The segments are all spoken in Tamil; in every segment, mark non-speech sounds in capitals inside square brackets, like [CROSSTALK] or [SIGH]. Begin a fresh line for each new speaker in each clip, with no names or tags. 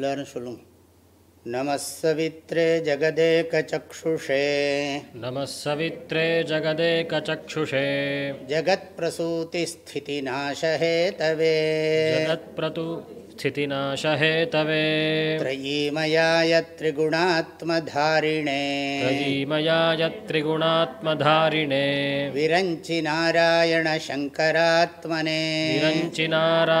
लुलु नमस्स वित्रे जगदेकचक्षुषे नमसवित्रे
जगदेकचक्षुषे जगत्प्रसूतिस्थितिनाशहेतवेत्प्रसु स्थितिनाशहेतवे रयीमयाय
त्रिगुणात्मधारिणे
रीमयाय त्रिगुणात्मधारिणे विरञ्चि
नारायणशङ्करात्मने
रञ्चि नारायणशङ्करात्मने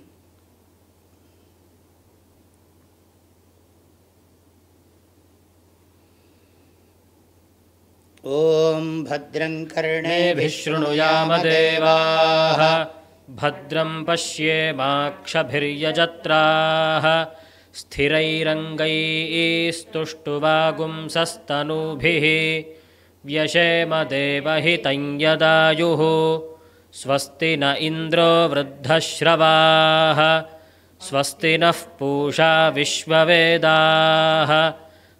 ॐ भद्रं कर्णेभिः शृणुयामदेवाः
भद्रं पश्येमाक्षभिर्यजत्राः स्थिरैरङ्गैस्तुष्टुवागुंसस्तनूभिः व्यशेम देवहितं यदायुः स्वस्ति न इन्द्रो वृद्धश्रवाः स्वस्ति नः पूषा विश्ववेदाः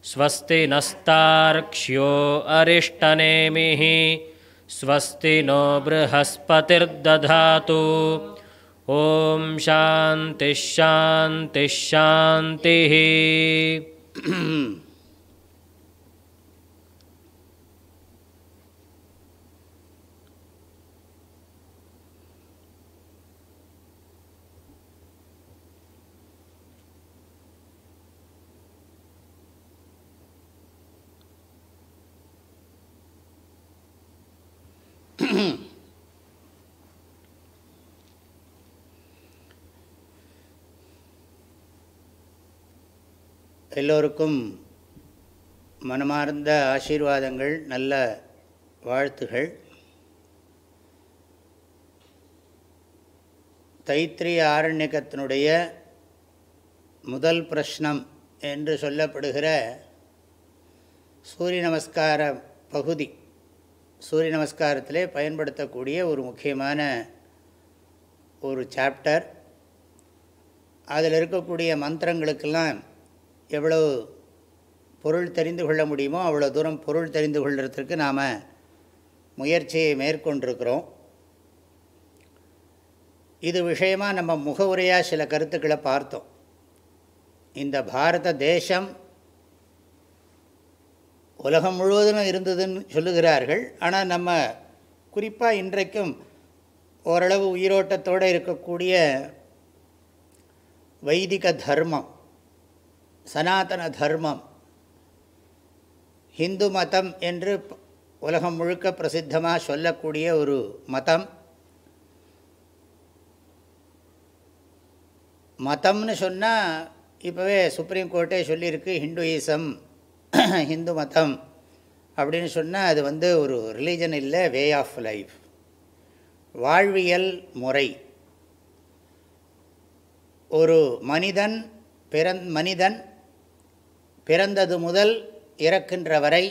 स्वस्ति नस्तार्क्ष्यो अरिष्टनेमिः स्वस्ति नो बृहस्पतिर्दधातु ॐ शान्तिः शान्तिः शान्तिः [COUGHS]
எல்லோருக்கும் மனமார்ந்த ஆசீர்வாதங்கள் நல்ல வாழ்த்துகள் தைத்திரிய ஆரண்யக்கத்தினுடைய முதல் பிரஷ்னம் என்று சொல்லப்படுகிற சூரிய நமஸ்கார பகுதி சூரிய நமஸ்காரத்திலே பயன்படுத்தக்கூடிய ஒரு முக்கியமான ஒரு சாப்டர் அதில் இருக்கக்கூடிய மந்திரங்களுக்கெல்லாம் எவ்வளோ பொருள் தெரிந்து கொள்ள முடியுமோ அவ்வளோ தூரம் பொருள் தெரிந்து கொள்கிறதுக்கு நாம் முயற்சியை மேற்கொண்டிருக்கிறோம் இது விஷயமாக நம்ம முகவுரையாக சில கருத்துக்களை பார்த்தோம் இந்த பாரத தேசம் உலகம் முழுவதும் இருந்ததுன்னு சொல்லுகிறார்கள் ஆனால் நம்ம குறிப்பாக இன்றைக்கும் ஓரளவு உயிரோட்டத்தோடு இருக்கக்கூடிய வைதிக தர்மம் சனாதன தர்மம் ஹிந்து மதம் என்று உலகம் முழுக்க பிரசித்தமாக சொல்லக்கூடிய ஒரு மதம் மதம்னு சொன்னால் இப்போவே சுப்ரீம் கோர்ட்டே சொல்லியிருக்கு ஹிந்துயிசம் [CLEARS THROAT] ஹிந்து மதம் அப்படின்னு சொன்னால் அது வந்து ஒரு ரிலீஜன் இல்லை வே ஆஃப் லைஃப் வாழ்வியல் முறை ஒரு மனிதன் பிறந் மனிதன் பிறந்தது முதல் இறக்கின்ற வரை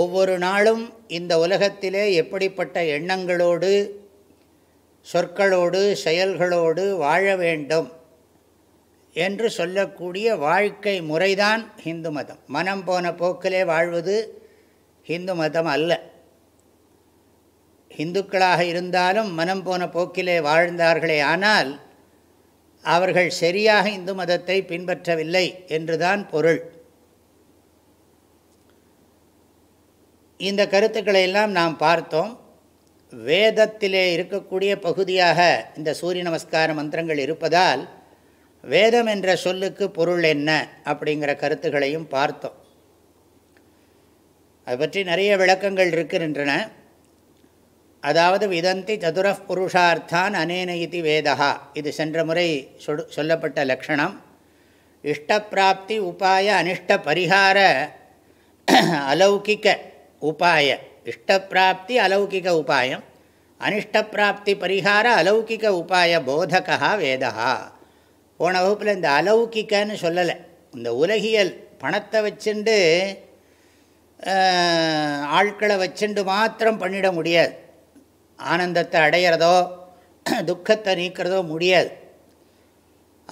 ஒவ்வொரு நாளும் இந்த உலகத்திலே எப்படிப்பட்ட எண்ணங்களோடு சொற்களோடு செயல்களோடு வாழ வேண்டும் என்று சொல்லக்கூடிய வாழ்க்கை முறைதான் ஹிந்து மதம் மனம் போன போக்கிலே வாழ்வது ஹிந்து மதம் அல்ல ஹிந்துக்களாக இருந்தாலும் மனம் போன போக்கிலே வாழ்ந்தார்களே ஆனால் அவர்கள் சரியாக இந்து மதத்தை பின்பற்றவில்லை என்றுதான் பொருள் இந்த கருத்துக்களை எல்லாம் நாம் பார்த்தோம் வேதத்திலே இருக்கக்கூடிய பகுதியாக இந்த சூரிய நமஸ்கார மந்திரங்கள் இருப்பதால் வேதம் என்ற சொல்லுக்கு பொருள் என்ன அப்படிங்கிற கருத்துக்களையும் பார்த்தோம் அதை பற்றி நிறைய விளக்கங்கள் இருக்கின்றன அதாவது விதந்தி சதுர புருஷார்த்தான் அனேன இது வேதா இது சென்ற முறை சொல்லப்பட்ட லக்ஷணம் இஷ்டப்பிராப்தி உபாய அனிஷ்ட பரிகார அலௌகிக்க உபாய இஷ்டப்பிராப்தி அலௌகிக உபாயம் அனிஷ்டப்பிராப்தி பரிகார அலௌகிக உபாய போதகா வேதா போன வகுப்பில் இந்த அலௌகிக்கன்னு சொல்லலை இந்த உலகியல் பணத்தை வச்சுண்டு ஆட்களை வச்சுண்டு மாத்திரம் பண்ணிட முடியாது ஆனந்தத்தை அடையிறதோ துக்கத்தை நீக்கிறதோ முடியாது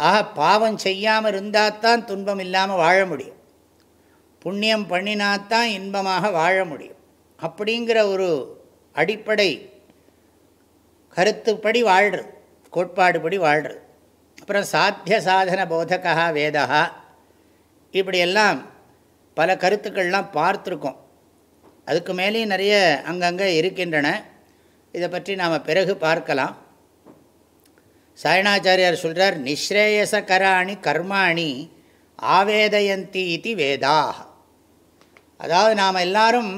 ஆக பாவம் செய்யாமல் இருந்தால் தான் துன்பம் இல்லாமல் வாழ முடியும் புண்ணியம் பண்ணினாத்தான் இன்பமாக வாழ முடியும் அப்படிங்கிற ஒரு அடிப்படை கருத்துப்படி வாழ்கிறது கோட்பாடுபடி வாழ்கிறது அப்புறம் சாத்திய சாதன போதகா வேதா இப்படியெல்லாம் பல கருத்துக்கள்லாம் பார்த்துருக்கோம் அதுக்கு மேலேயும் நிறைய அங்கங்கே இருக்கின்றன இதை பற்றி நாம் பிறகு பார்க்கலாம் சாயணாச்சாரியார் சொல்கிறார் நிஸ்ரேயசகராணி கர்மாணி ஆவேதயந்தி இது வேதாக அதாவது நாம் எல்லாரும்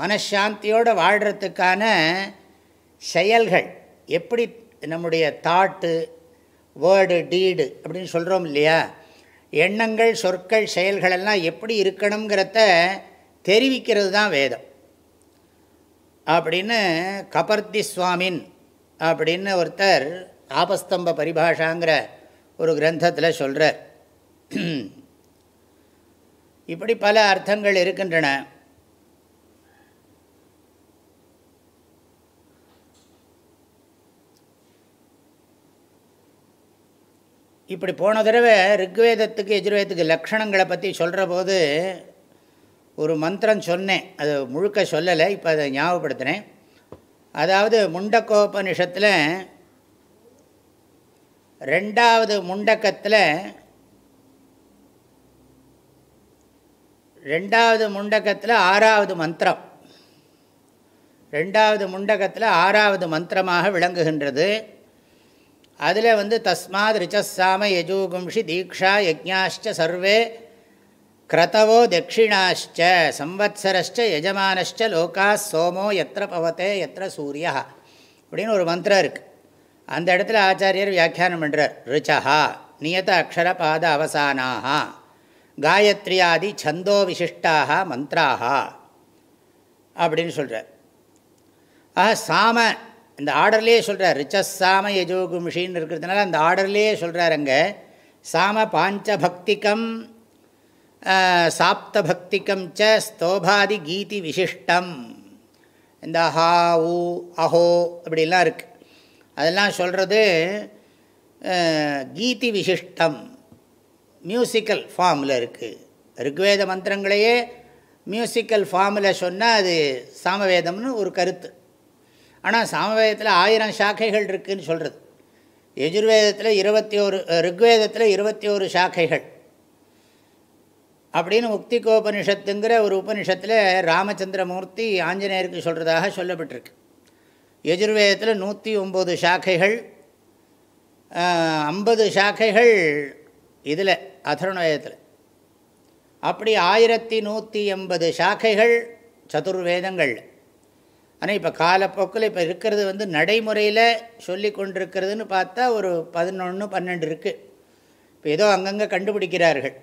மனசாந்தியோடு வாழ்கிறதுக்கான செயல்கள் எப்படி நம்முடைய தாட்டு வேர்டு டீடு அப்படின்னு சொல்கிறோம் இல்லையா எண்ணங்கள் சொற்கள் செயல்களெல்லாம் எப்படி இருக்கணுங்கிறத தெரிவிக்கிறது தான் வேதம் அப்படின்னு கபர்த்தி சுவாமின் அப்படின்னு ஒருத்தர் ஆபஸ்தம்ப பரிபாஷாங்கிற ஒரு கிரந்தத்தில் சொல்கிறார் இப்படி பல அர்த்தங்கள் இருக்கின்றன இப்படி போன தடவை ரிக்வேதத்துக்கு எஜுர்வேதத்துக்கு லக்ஷணங்களை பற்றி சொல்கிற போது ஒரு மந்திரம் சொன்னேன் அது முழுக்க சொல்லலை இப்போ அதை ஞாபகப்படுத்தினேன் அதாவது முண்டக்கோபனிஷத்தில் ரெண்டாவது முண்டக்கத்தில் ரெண்டாவது முண்டக்கத்தில் ஆறாவது மந்திரம் ரெண்டாவது முண்டகத்தில் ஆறாவது மந்திரமாக விளங்குகின்றது அதில் வந்து தஸ்மாத் ரிச்சஸ்ஸாம யஜூகும்ஷி தீக்ஷா யஜ்ஞாஷ்ச சர்வே கிரதவோ தட்சிணாச்ச சம்வத்சரஸ்ச யஜமானஸ்ச லோகா சோமோ எத்திர பவத்தே எத்திர சூரியா அப்படின்னு ஒரு மந்திரம் இருக்குது அந்த இடத்துல ஆச்சாரியர் வியாக்கியானம் பண்ணுறார் ரிச்சா நியத அக்ஷர பாத அவசானாக காயத்ரியாதி சந்தோ விசிஷ்டாக மந்திராக அப்படின்னு சொல்கிறார் ஆஹ் சாம இந்த ஆர்டர்லேயே சொல்கிறார் ரிச்சஸ் சாம யஜோகுமிஷின்னு இருக்கிறதுனால அந்த ஆர்டர்லேயே சொல்கிறார் அங்கே சாம பாஞ்சபக்திகம் சாப்த பக்திக்கம் ச ஸ்தோபாதி கீதி விசிஷ்டம் இந்த ஹா ஊ அஹோ அப்படிலாம் இருக்குது அதெல்லாம் சொல்கிறது கீதி விசிஷ்டம் மியூசிக்கல் ஃபார்மில் இருக்குது ருக்வேத மந்திரங்களையே மியூசிக்கல் ஃபார்மில் சொன்னால் அது சாமவேதம்னு ஒரு கருத்து ஆனால் சாமவேதத்தில் ஆயிரம் சாக்கைகள் இருக்குதுன்னு சொல்கிறது யஜுர்வேதத்தில் இருபத்தி ஒரு ருக்வேதத்தில் இருபத்தி ஒரு சாக்கைகள் அப்படின்னு உக்திகோபனிஷத்துங்கிற ஒரு உபனிஷத்தில் ராமச்சந்திரமூர்த்தி ஆஞ்சநேயருக்கு சொல்கிறதாக சொல்லப்பட்டிருக்கு யஜுர்வேதத்தில் நூற்றி ஒம்பது சாக்கைகள் ஐம்பது சாக்கைகள் இதில் அதர்ணவேதத்தில் அப்படி ஆயிரத்தி நூற்றி எண்பது சாக்கைகள் சதுர்வேதங்கள் ஆனால் இப்போ காலப்போக்கில் இப்போ இருக்கிறது வந்து நடைமுறையில் சொல்லி கொண்டிருக்கிறதுன்னு பார்த்தா ஒரு பதினொன்று பன்னெண்டு இருக்குது இப்போ ஏதோ அங்கங்கே கண்டுபிடிக்கிறார்கள்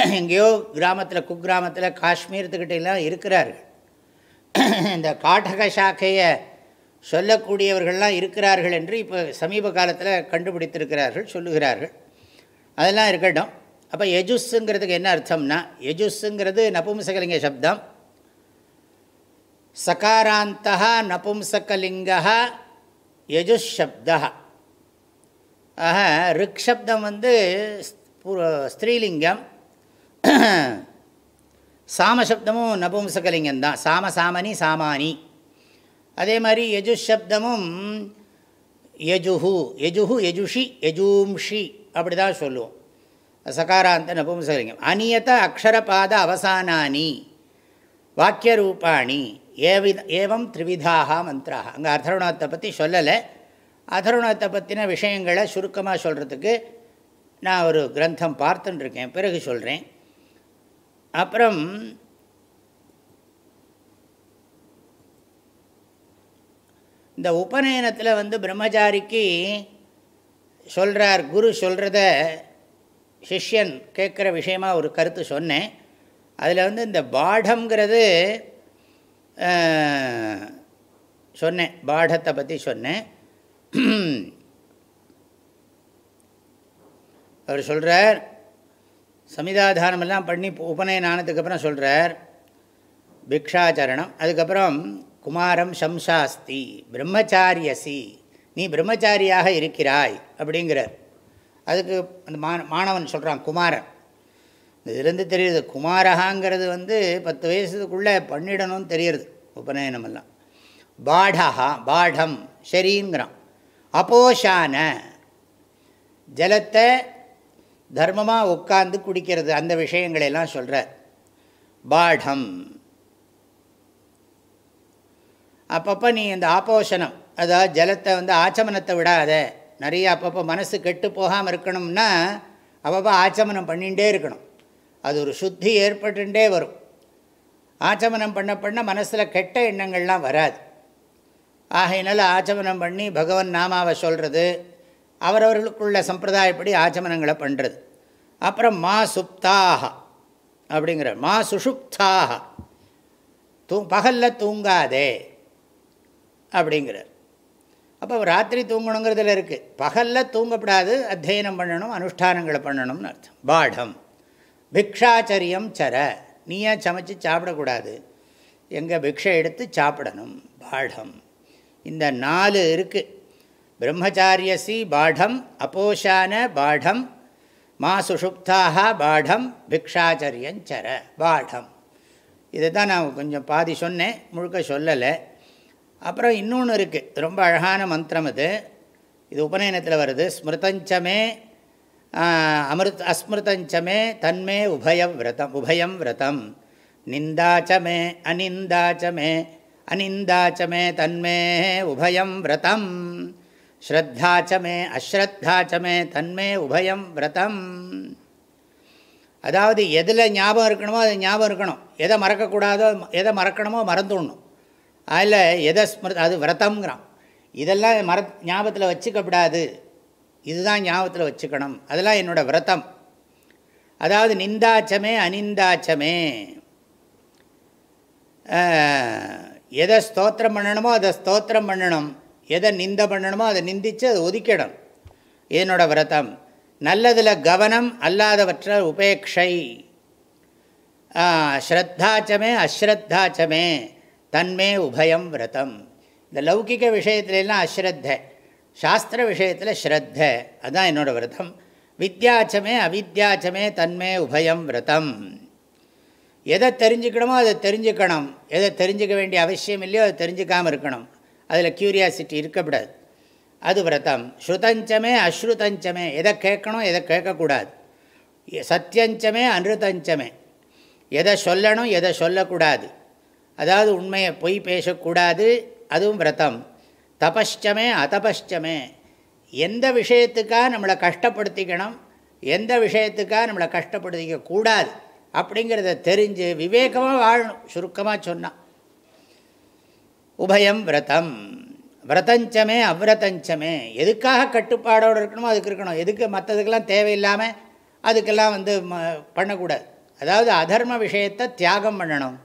[COUGHS] எங்கேயோ கிராமத்தில் குக்கிராமத்தில் காஷ்மீரத்துக்கிட்டெல்லாம் இருக்கிறார்கள் [COUGHS] இந்த காட்டக சாக்கையை சொல்லக்கூடியவர்கள்லாம் இருக்கிறார்கள் என்று இப்போ சமீப காலத்தில் கண்டுபிடித்திருக்கிறார்கள் சொல்லுகிறார்கள் அதெல்லாம் இருக்கட்டும் அப்போ எஜுஸுங்கிறதுக்கு என்ன அர்த்தம்னா எஜுஸுங்கிறது நபும்சகலிங்க சப்தம் சகாராந்தா நபும்சகலிங்கா யஜுஷ் சப்தா ஆக ரிக்ஷப்தம் வந்து ஸ்திரீலிங்கம் சாமசப்தமும் நபும்சகலிங்கம் தான் சாம சாமனி சாமானி அதே மாதிரி யஜுஷப்தமும் யஜுஹு யஜுஹு யஜுஷி யஜூம்ஷி அப்படி தான் சொல்லுவோம் சகாராந்த நபும்சகலிங்கம் அநியத அக்ஷரபாத அவசானானி வாக்கிய ரூபாணி ஏவித ஏவம் த்ரிவிதாக மந்திராக அங்கே அதருணத்தை பற்றி சொல்லலை அதருணத்தை பற்றின விஷயங்களை சுருக்கமாக சொல்கிறதுக்கு நான் ஒரு கிரந்தம் பார்த்துட்டுருக்கேன் பிறகு சொல்கிறேன் அப்புறம் இந்த உபநயனத்தில் வந்து பிரம்மச்சாரிக்கு சொல்கிறார் குரு சொல்கிறத சிஷ்யன் கேட்குற விஷயமாக ஒரு கருத்து சொன்னேன் அதில் வந்து இந்த பாடங்கிறது சொன்னேன் பாடத்தை பற்றி சொன்னேன் அவர் சொல்கிறார் சமிதாதானமெல்லாம் பண்ணி உபநயனானதுக்கு அப்புறம் சொல்கிறார் பிக்ஷாச்சரணம் அதுக்கப்புறம் குமாரம் சம்சாஸ்தி பிரம்மச்சாரியசி நீ பிரம்மச்சாரியாக இருக்கிறாய் அப்படிங்கிறார் அதுக்கு அந்த மாணவன் சொல்கிறான் குமாரன் இதுலேருந்து தெரியுது குமாரகாங்கிறது வந்து பத்து வயசுக்குள்ளே பண்ணிடணும்னு தெரியுது உபநயனமெல்லாம் பாடகா பாடம் சரிங்கிறான் அப்போஷான ஜலத்தை தர்மமாக உட்கார்ந்து குடிக்கிறது அந்த விஷயங்களையெல்லாம் சொல்கிறார் பாடம் அப்பப்போ நீ இந்த ஆப்போஷனம் அதாவது ஜலத்தை வந்து ஆச்சமனத்தை விடாத நிறைய அப்பப்போ மனசு கெட்டு போகாமல் இருக்கணும்னா அப்பப்போ ஆச்சமனம் பண்ணிகிட்டே இருக்கணும் அது ஒரு சுத்தி ஏற்பட்டுட்டே வரும் ஆச்சமனம் பண்ண பண்ண மனசில் கெட்ட எண்ணங்கள்லாம் வராது ஆகையினால் ஆச்சமனம் பண்ணி பகவன் நாமாவை சொல்கிறது அவரவர்களுக்குள்ள சம்பிரதாயப்படி ஆச்சமனங்களை பண்ணுறது அப்புறம் மா சுப்தாக அப்படிங்கிற மா சுஷுப்தாக தூ பகலில் தூங்காதே அப்படிங்கிறார் அப்போ ராத்திரி தூங்கணுங்கிறதுல இருக்குது பகலில் தூங்கப்படாது அத்தியனம் பண்ணணும் அனுஷ்டானங்களை பண்ணணும்னு அர்த்தம் பாடம் பிக்ஷாச்சரியம் சர நீயே சமைச்சு சாப்பிடக்கூடாது எங்கே பிக்ஷை எடுத்து சாப்பிடணும் பாடம் இந்த நாலு இருக்குது பிரம்மச்சாரியசி பாடம் அப்போஷான பாடம் மா சுஷுப்தாக பாடம் பிக்ஷாச்சரியஞ்சர பாடம் இதை தான் நான் கொஞ்சம் பாதி சொன்னேன் முழுக்க சொல்லலை அப்புறம் இன்னொன்று இருக்குது ரொம்ப அழகான மந்திரம் இது இது உபநயனத்தில் வருது ஸ்மிருதஞ்சமே அமிர்த் அஸ்மிருதஞ்சமே தன்மே உபயம் விரதம் உபயம் விரதம் நிந்தாச்சமே அனிந்தாச்சமே அனிந்தாச்சமே தன்மே உபயம் விரதம் ஸ்ரத்தாச்சமே அஸ்ரத்தாச்சமே தன்மே உபயம் விரதம் அதாவது எதில் ஞாபகம் இருக்கணுமோ அது ஞாபகம் இருக்கணும் எதை மறக்கக்கூடாதோ எதை மறக்கணுமோ மறந்துடணும் அதில் எதை ஸ்மிருத் அது விரதம்ங்கிறான் இதெல்லாம் மர ஞாபகத்தில் வச்சுக்கப்படாது இதுதான் ஞாபகத்தில் வச்சுக்கணும் அதெல்லாம் என்னோடய விரதம் அதாவது நிந்தாச்சமே அனிந்தாச்சமே எதை ஸ்தோத்திரம் பண்ணணுமோ அதை ஸ்தோத்திரம் பண்ணணும் எதை நிந்த பண்ணணுமோ அதை நிந்தித்து அதை ஒதுக்கிடணும் இதனோட விரதம் நல்லதில் கவனம் அல்லாதவற்ற உபேட்சை ஸ்ரத்தாச்சமே அஸ்ரத்தாச்சமே தன்மே உபயம் விரதம் இந்த லௌகிக விஷயத்துலலாம் அஸ்ரத்த சாஸ்திர விஷயத்தில் ஸ்ரத்த அதுதான் என்னோடய விரதம் வித்யாச்சமே அவித்யாச்சமே தன்மே உபயம் விரதம் எதை தெரிஞ்சுக்கணுமோ அதை தெரிஞ்சுக்கணும் எதை தெரிஞ்சுக்க வேண்டிய அவசியம் இல்லையோ அதை தெரிஞ்சுக்காமல் இருக்கணும் அதில் க்யூரியாசிட்டி இருக்கக்கூடாது அது விரதம் ஸ்ருதஞ்சமே அஸ்ருதஞ்சமே எதை கேட்கணும் எதை கேட்கக்கூடாது சத்தியஞ்சமே அனுதஞ்சமே எதை சொல்லணும் எதை சொல்லக்கூடாது அதாவது உண்மையை பொய் பேசக்கூடாது அதுவும் விரதம் தபஷ்டமே அதபஷ்டமே எந்த விஷயத்துக்காக நம்மளை கஷ்டப்படுத்திக்கணும் எந்த விஷயத்துக்காக நம்மளை கஷ்டப்படுத்திக்க கூடாது அப்படிங்கிறத தெரிஞ்சு விவேகமாக வாழணும் சுருக்கமாக சொன்னால் உபயம் விரதம் விரதஞ்சமே அவ்ரதஞ்சமே எதுக்காக கட்டுப்பாடோடு இருக்கணுமோ அதுக்கு இருக்கணும் எதுக்கு மற்றதுக்கெல்லாம் தேவையில்லாமல் அதுக்கெல்லாம் வந்து ம பண்ணக்கூடாது அதாவது அதர்ம விஷயத்தை தியாகம் பண்ணணும்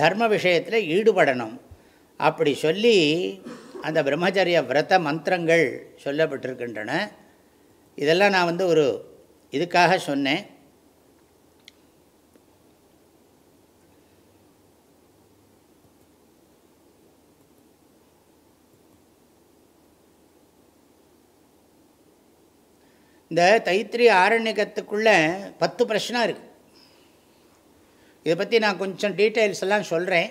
தர்ம விஷயத்தில் ஈடுபடணும் அப்படி சொல்லி அந்த பிரம்மச்சரிய விரத மந்திரங்கள் சொல்லப்பட்டிருக்கின்றன இதெல்லாம் நான் வந்து ஒரு இதுக்காக சொன்னேன் இந்த தைத்திரி ஆரண்யகத்துக்குள்ளே பத்து பிரச்சனை இருக்குது இதை பற்றி நான் கொஞ்சம் டீட்டெயில்ஸ் எல்லாம் சொல்கிறேன்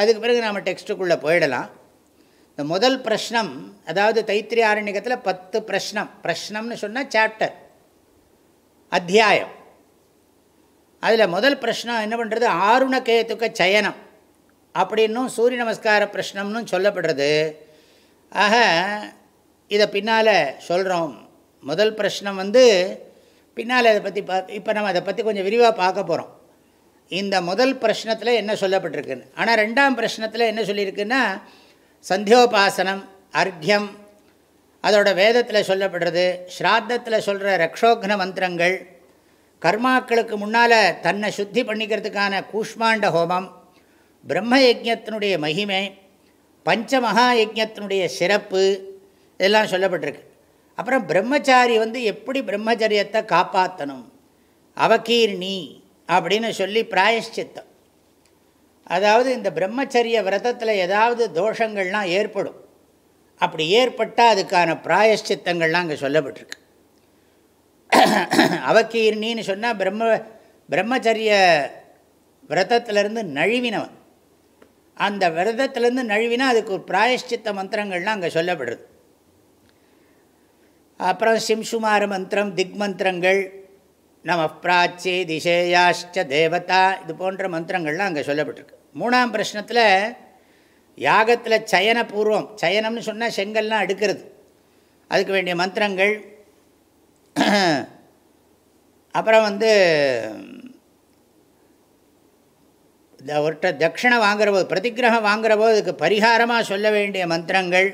அதுக்கு பிறகு நாம் டெக்ஸ்ட்டுக்குள்ளே போயிடலாம் இந்த முதல் பிரஷ்னம் அதாவது தைத்திரி ஆரண்யகத்தில் பத்து பிரஷ்னம் பிரஷ்னம்னு சொன்னால் சாப்டர் அத்தியாயம் அதில் முதல் பிரஷ்னம் என்ன பண்ணுறது ஆருணகேத்துக்க சயனம் அப்படின்னும் சூரிய நமஸ்கார பிரஷ்னம்னு சொல்லப்படுறது ஆக இதை பின்னால் சொல்கிறோம் முதல் பிரஷ்னம் வந்து பின்னால் அதை பற்றி பா இப்போ நம்ம அதை பற்றி கொஞ்சம் விரிவாக பார்க்க போகிறோம் இந்த முதல் பிரச்சனத்தில் என்ன சொல்லப்பட்டிருக்குன்னு ஆனால் ரெண்டாம் பிரச்சனத்தில் என்ன சொல்லியிருக்குன்னா சந்தியோபாசனம் அர்க்யம் அதோட வேதத்தில் சொல்லப்படுறது ஸ்ராத்தத்தில் சொல்கிற ரக்ஷோக்ன மந்திரங்கள் கர்மாக்களுக்கு முன்னால் தன்னை சுத்தி பண்ணிக்கிறதுக்கான கூஷ்மாண்ட ஹோமம் பிரம்ம யஜத்தினுடைய மகிமை பஞ்சமகா யஜத்தினுடைய சிறப்பு இதெல்லாம் சொல்லப்பட்டிருக்கு அப்புறம் பிரம்மச்சாரி வந்து எப்படி பிரம்மச்சரியத்தை காப்பாற்றணும் அவகீர்ணி அப்படின்னு சொல்லி பிராயஷ்சித்தம் அதாவது இந்த பிரம்மச்சரிய விரதத்தில் ஏதாவது தோஷங்கள்லாம் ஏற்படும் அப்படி ஏற்பட்டால் அதுக்கான பிராயஷ்சித்தங்கள்லாம் அங்கே சொல்லப்பட்டிருக்கு அவக்கீர்ணின்னு சொன்னால் பிரம்ம பிரம்மச்சரிய விரதத்திலேருந்து நழுவினவன் அந்த விரதத்திலேருந்து நழுவினா அதுக்கு ஒரு பிராயஷ்சித்த மந்திரங்கள்லாம் அங்கே சொல்லப்படுறது அப்புறம் சிம்சுமார மந்திரம் திக் மந்திரங்கள் நம பிராச்சி திசேயாஷ்ட தேவதா இது போன்ற மந்திரங்கள்லாம் அங்கே சொல்லப்பட்டிருக்கு மூணாம் பிரஷ்னத்தில் யாகத்தில் சயனபூர்வம் சயனம்னு சொன்னால் செங்கல்லாம் எடுக்கிறது அதுக்கு வேண்டிய மந்திரங்கள் அப்புறம் வந்து ஒருட்ட தட்சிணை வாங்குற போது பிரதிகிரகம் வாங்குற போது அதுக்கு பரிகாரமாக சொல்ல வேண்டிய மந்திரங்கள்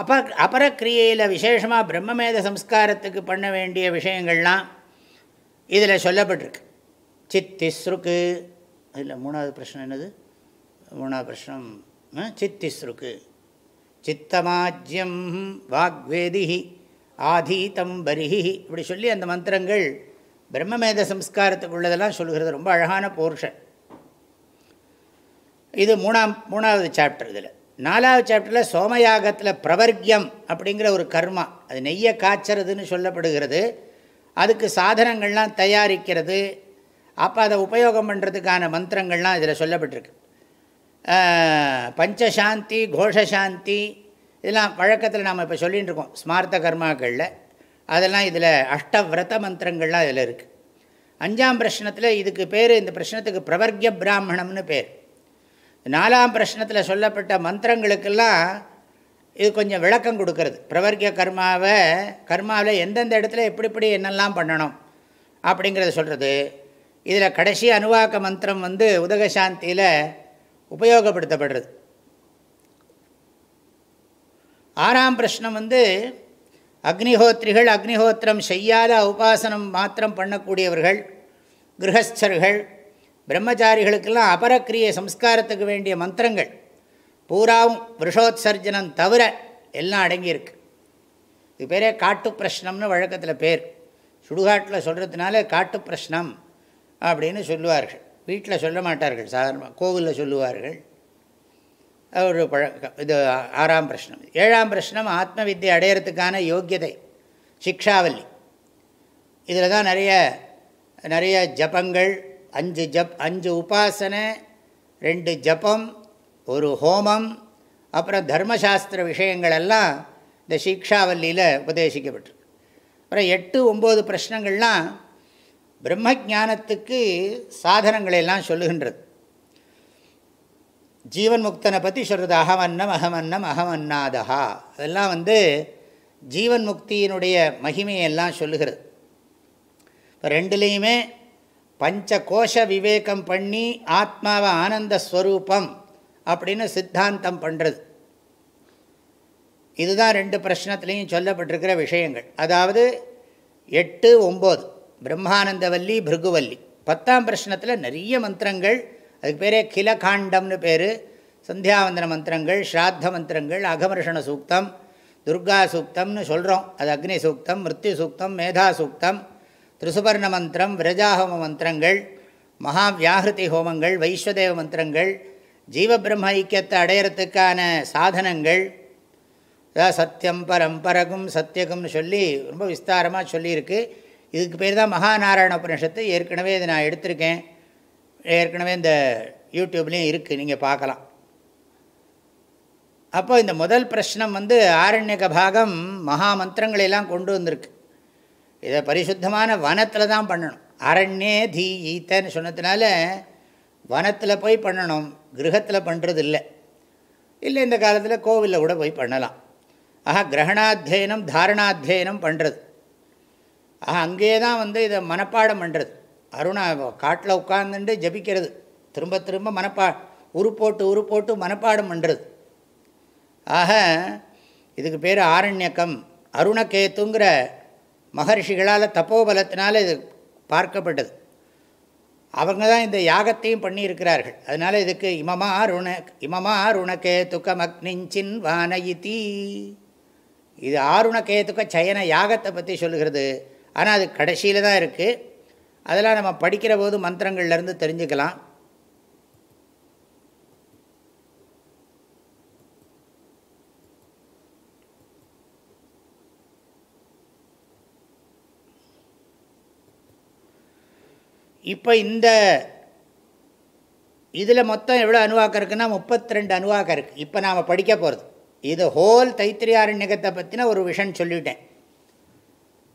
அப அபரக்கிரியையில் விசேஷமாக பிரம்மமேத சம்ஸ்காரத்துக்கு பண்ண வேண்டிய விஷயங்கள்லாம் இதில் சொல்லப்பட்டிருக்கு சித்திஸ்ருக்கு அதில் மூணாவது பிரச்சனை என்னது மூணாவது பிரச்சனம் சித்திஸ்ருக்கு சித்தமாஜ்யம் வாக்வேதிஹி ஆதீதம் பரிஹி இப்படி சொல்லி அந்த மந்திரங்கள் பிரம்மமேத சம்ஸ்காரத்துக்குள்ளதெல்லாம் சொல்கிறது ரொம்ப அழகான போர்ஷன் இது மூணாம் மூணாவது சாப்டர் இதில் நாலாவது சாப்டரில் சோமயாகத்தில் பிரவர்க்கியம் அப்படிங்கிற ஒரு கர்மா அது நெய்யை காய்ச்சறதுன்னு சொல்லப்படுகிறது அதுக்கு சாதனங்கள்லாம் தயாரிக்கிறது அப்போ அதை உபயோகம் பண்ணுறதுக்கான மந்திரங்கள்லாம் இதில் சொல்லப்பட்டிருக்கு பஞ்சசாந்தி கோஷசாந்தி இதெல்லாம் வழக்கத்தில் நாம் இப்போ சொல்லிகிட்டு இருக்கோம் ஸ்மார்த்த கர்மாக்களில் அதெல்லாம் இதில் அஷ்டவிரத மந்திரங்கள்லாம் இதில் இருக்குது அஞ்சாம் பிரஷ்னத்தில் இதுக்கு பேர் இந்த பிரச்சனத்துக்கு பிரவர்கிய பிராமணம்னு பேர் நாலாம் பிரஷ்னத்தில் சொல்லப்பட்ட மந்திரங்களுக்கெல்லாம் இது கொஞ்சம் விளக்கம் கொடுக்கறது பிரவர்க்கிய கர்மாவை கர்மாவில் எந்தெந்த இடத்துல எப்படி இப்படி என்னெல்லாம் பண்ணணும் அப்படிங்கிறத சொல்கிறது இதில் கடைசி அணுவாக்க மந்திரம் வந்து உதகசாந்தியில் உபயோகப்படுத்தப்படுறது ஆறாம் பிரஷ்னம் வந்து அக்னிஹோத்திரிகள் அக்னிஹோத்திரம் செய்யாத உபாசனம் மாத்திரம் பண்ணக்கூடியவர்கள் கிரகஸ்தர்கள் பிரம்மச்சாரிகளுக்கெல்லாம் அபரக்கிரிய சம்ஸ்காரத்துக்கு வேண்டிய மந்திரங்கள் பூராவும் விருஷோத்சர்ஜனம் தவிர எல்லாம் அடங்கியிருக்கு இது பேரே காட்டு பிரஷ்னம்னு வழக்கத்தில் பேர் சுடுகாட்டில் சொல்கிறதுனால காட்டு பிரஷ்னம் அப்படின்னு சொல்லுவார்கள் வீட்டில் சொல்ல மாட்டார்கள் சாதாரணமாக கோவிலில் சொல்லுவார்கள் ஒரு பழக்கம் இது ஆறாம் பிரஷ்னம் ஏழாம் பிரஷ்னம் ஆத்ம வித்தியை அடையிறதுக்கான யோக்கியதை சிக்ஷாவல்லி இதில் தான் நிறைய நிறைய ஜபங்கள் அஞ்சு ஜப் அஞ்சு உபாசனை ரெண்டு ஜபம் ஒரு ஹோமம் அப்புறம் தர்மசாஸ்திர விஷயங்கள் எல்லாம் இந்த சீக்ஷாவல்லியில் உபதேசிக்கப்பட்டிருக்கு அப்புறம் எட்டு ஒம்பது பிரச்சனைகள்லாம் பிரம்ம ஜானத்துக்கு சாதனங்களெல்லாம் சொல்லுகின்றது ஜீவன் முக்தனை பற்றி சொல்கிறது அகமன்னம் அகமன்னம் அகமன்னாதகா அதெல்லாம் வந்து ஜீவன் முக்தியினுடைய மகிமையெல்லாம் சொல்லுகிறது இப்போ ரெண்டுலேயுமே பஞ்ச கோஷ விவேகம் பண்ணி ஆத்மாவை ஆனந்த ஸ்வரூபம் அப்படின்னு சித்தாந்தம் பண்ணுறது இதுதான் ரெண்டு பிரச்சனத்துலேயும் சொல்லப்பட்டிருக்கிற விஷயங்கள் அதாவது எட்டு ஒம்பது பிரம்மானந்தவல்லி பிருகுவல்லி பத்தாம் பிரச்சனத்தில் நிறைய மந்திரங்கள் அதுக்கு பேரே கிலகாண்டம்னு பேர் சந்தியாவந்தன மந்திரங்கள் ஸ்ராத்த மந்திரங்கள் அகமர்ஷண சூக்தம் துர்கா சூக்தம்னு சொல்கிறோம் அது அக்னி சூக்தம் மிருத்யு சூக்தம் மேதா சூக்தம் திருசுபர்ண மந்திரம் விரஜாஹோம மந்திரங்கள் மகா ஹோமங்கள் வைஸ்வதேவ மந்திரங்கள் ஜீவபிரம்ம ஐக்கியத்தை அடையிறதுக்கான சாதனங்கள் சத்தியம் பரம்பரகும் சத்தியகும்னு சொல்லி ரொம்ப விஸ்தாரமாக சொல்லியிருக்கு இதுக்கு பேர் தான் மகாநாராயண உபநிஷத்து ஏற்கனவே இதை நான் எடுத்திருக்கேன் ஏற்கனவே இந்த யூடியூப்லேயும் இருக்குது நீங்கள் பார்க்கலாம் அப்போ இந்த முதல் பிரச்சனம் வந்து ஆரண்யக பாகம் மகாமந்திரங்களையெல்லாம் கொண்டு வந்திருக்கு இதை பரிசுத்தமான வனத்தில் தான் பண்ணணும் அரண்யே தீ ஈத்தன்னு சொன்னதுனால வனத்தில் போய் பண்ணணும் கிரகத்தில் பண்ணுறது இல்லை இல்லை இந்த காலத்தில் கோவிலில் கூட போய் பண்ணலாம் ஆஹா கிரகணாத்தியனம் தாரணாத்தியனம் பண்ணுறது ஆஹா அங்கேயே தான் வந்து இதை மனப்பாடம் பண்ணுறது அருணா காட்டில் உட்காந்துட்டு ஜபிக்கிறது திரும்ப திரும்ப மனப்பா உருப்போட்டு உருப்போட்டு மனப்பாடம் பண்ணுறது ஆக இதுக்கு பேர் ஆரண்யக்கம் அருணகேத்துங்கிற மகர்ஷிகளால் தப்போபலத்தினால இது பார்க்கப்பட்டது அவங்க தான் இந்த யாகத்தையும் பண்ணியிருக்கிறார்கள் அதனால் இதுக்கு இமமா ருண இமமா ருணக்கே துக்கமக்னிஞ்சின் வானயிதி இது துக்க சயன யாகத்தை பற்றி சொல்லுகிறது ஆனால் அது கடைசியில் தான் இருக்குது அதெல்லாம் நம்ம படிக்கிற போது மந்திரங்கள்லேருந்து தெரிஞ்சுக்கலாம் இப்போ இந்த இதில் மொத்தம் எவ்வளோ அணுவாக்கம் இருக்குன்னா முப்பத்தி ரெண்டு அணுவாக்கம் இருக்குது இப்போ நாம் படிக்க போகிறது இது ஹோல் தைத்திரியாரண்யகத்தை பற்றின ஒரு விஷன் சொல்லிவிட்டேன்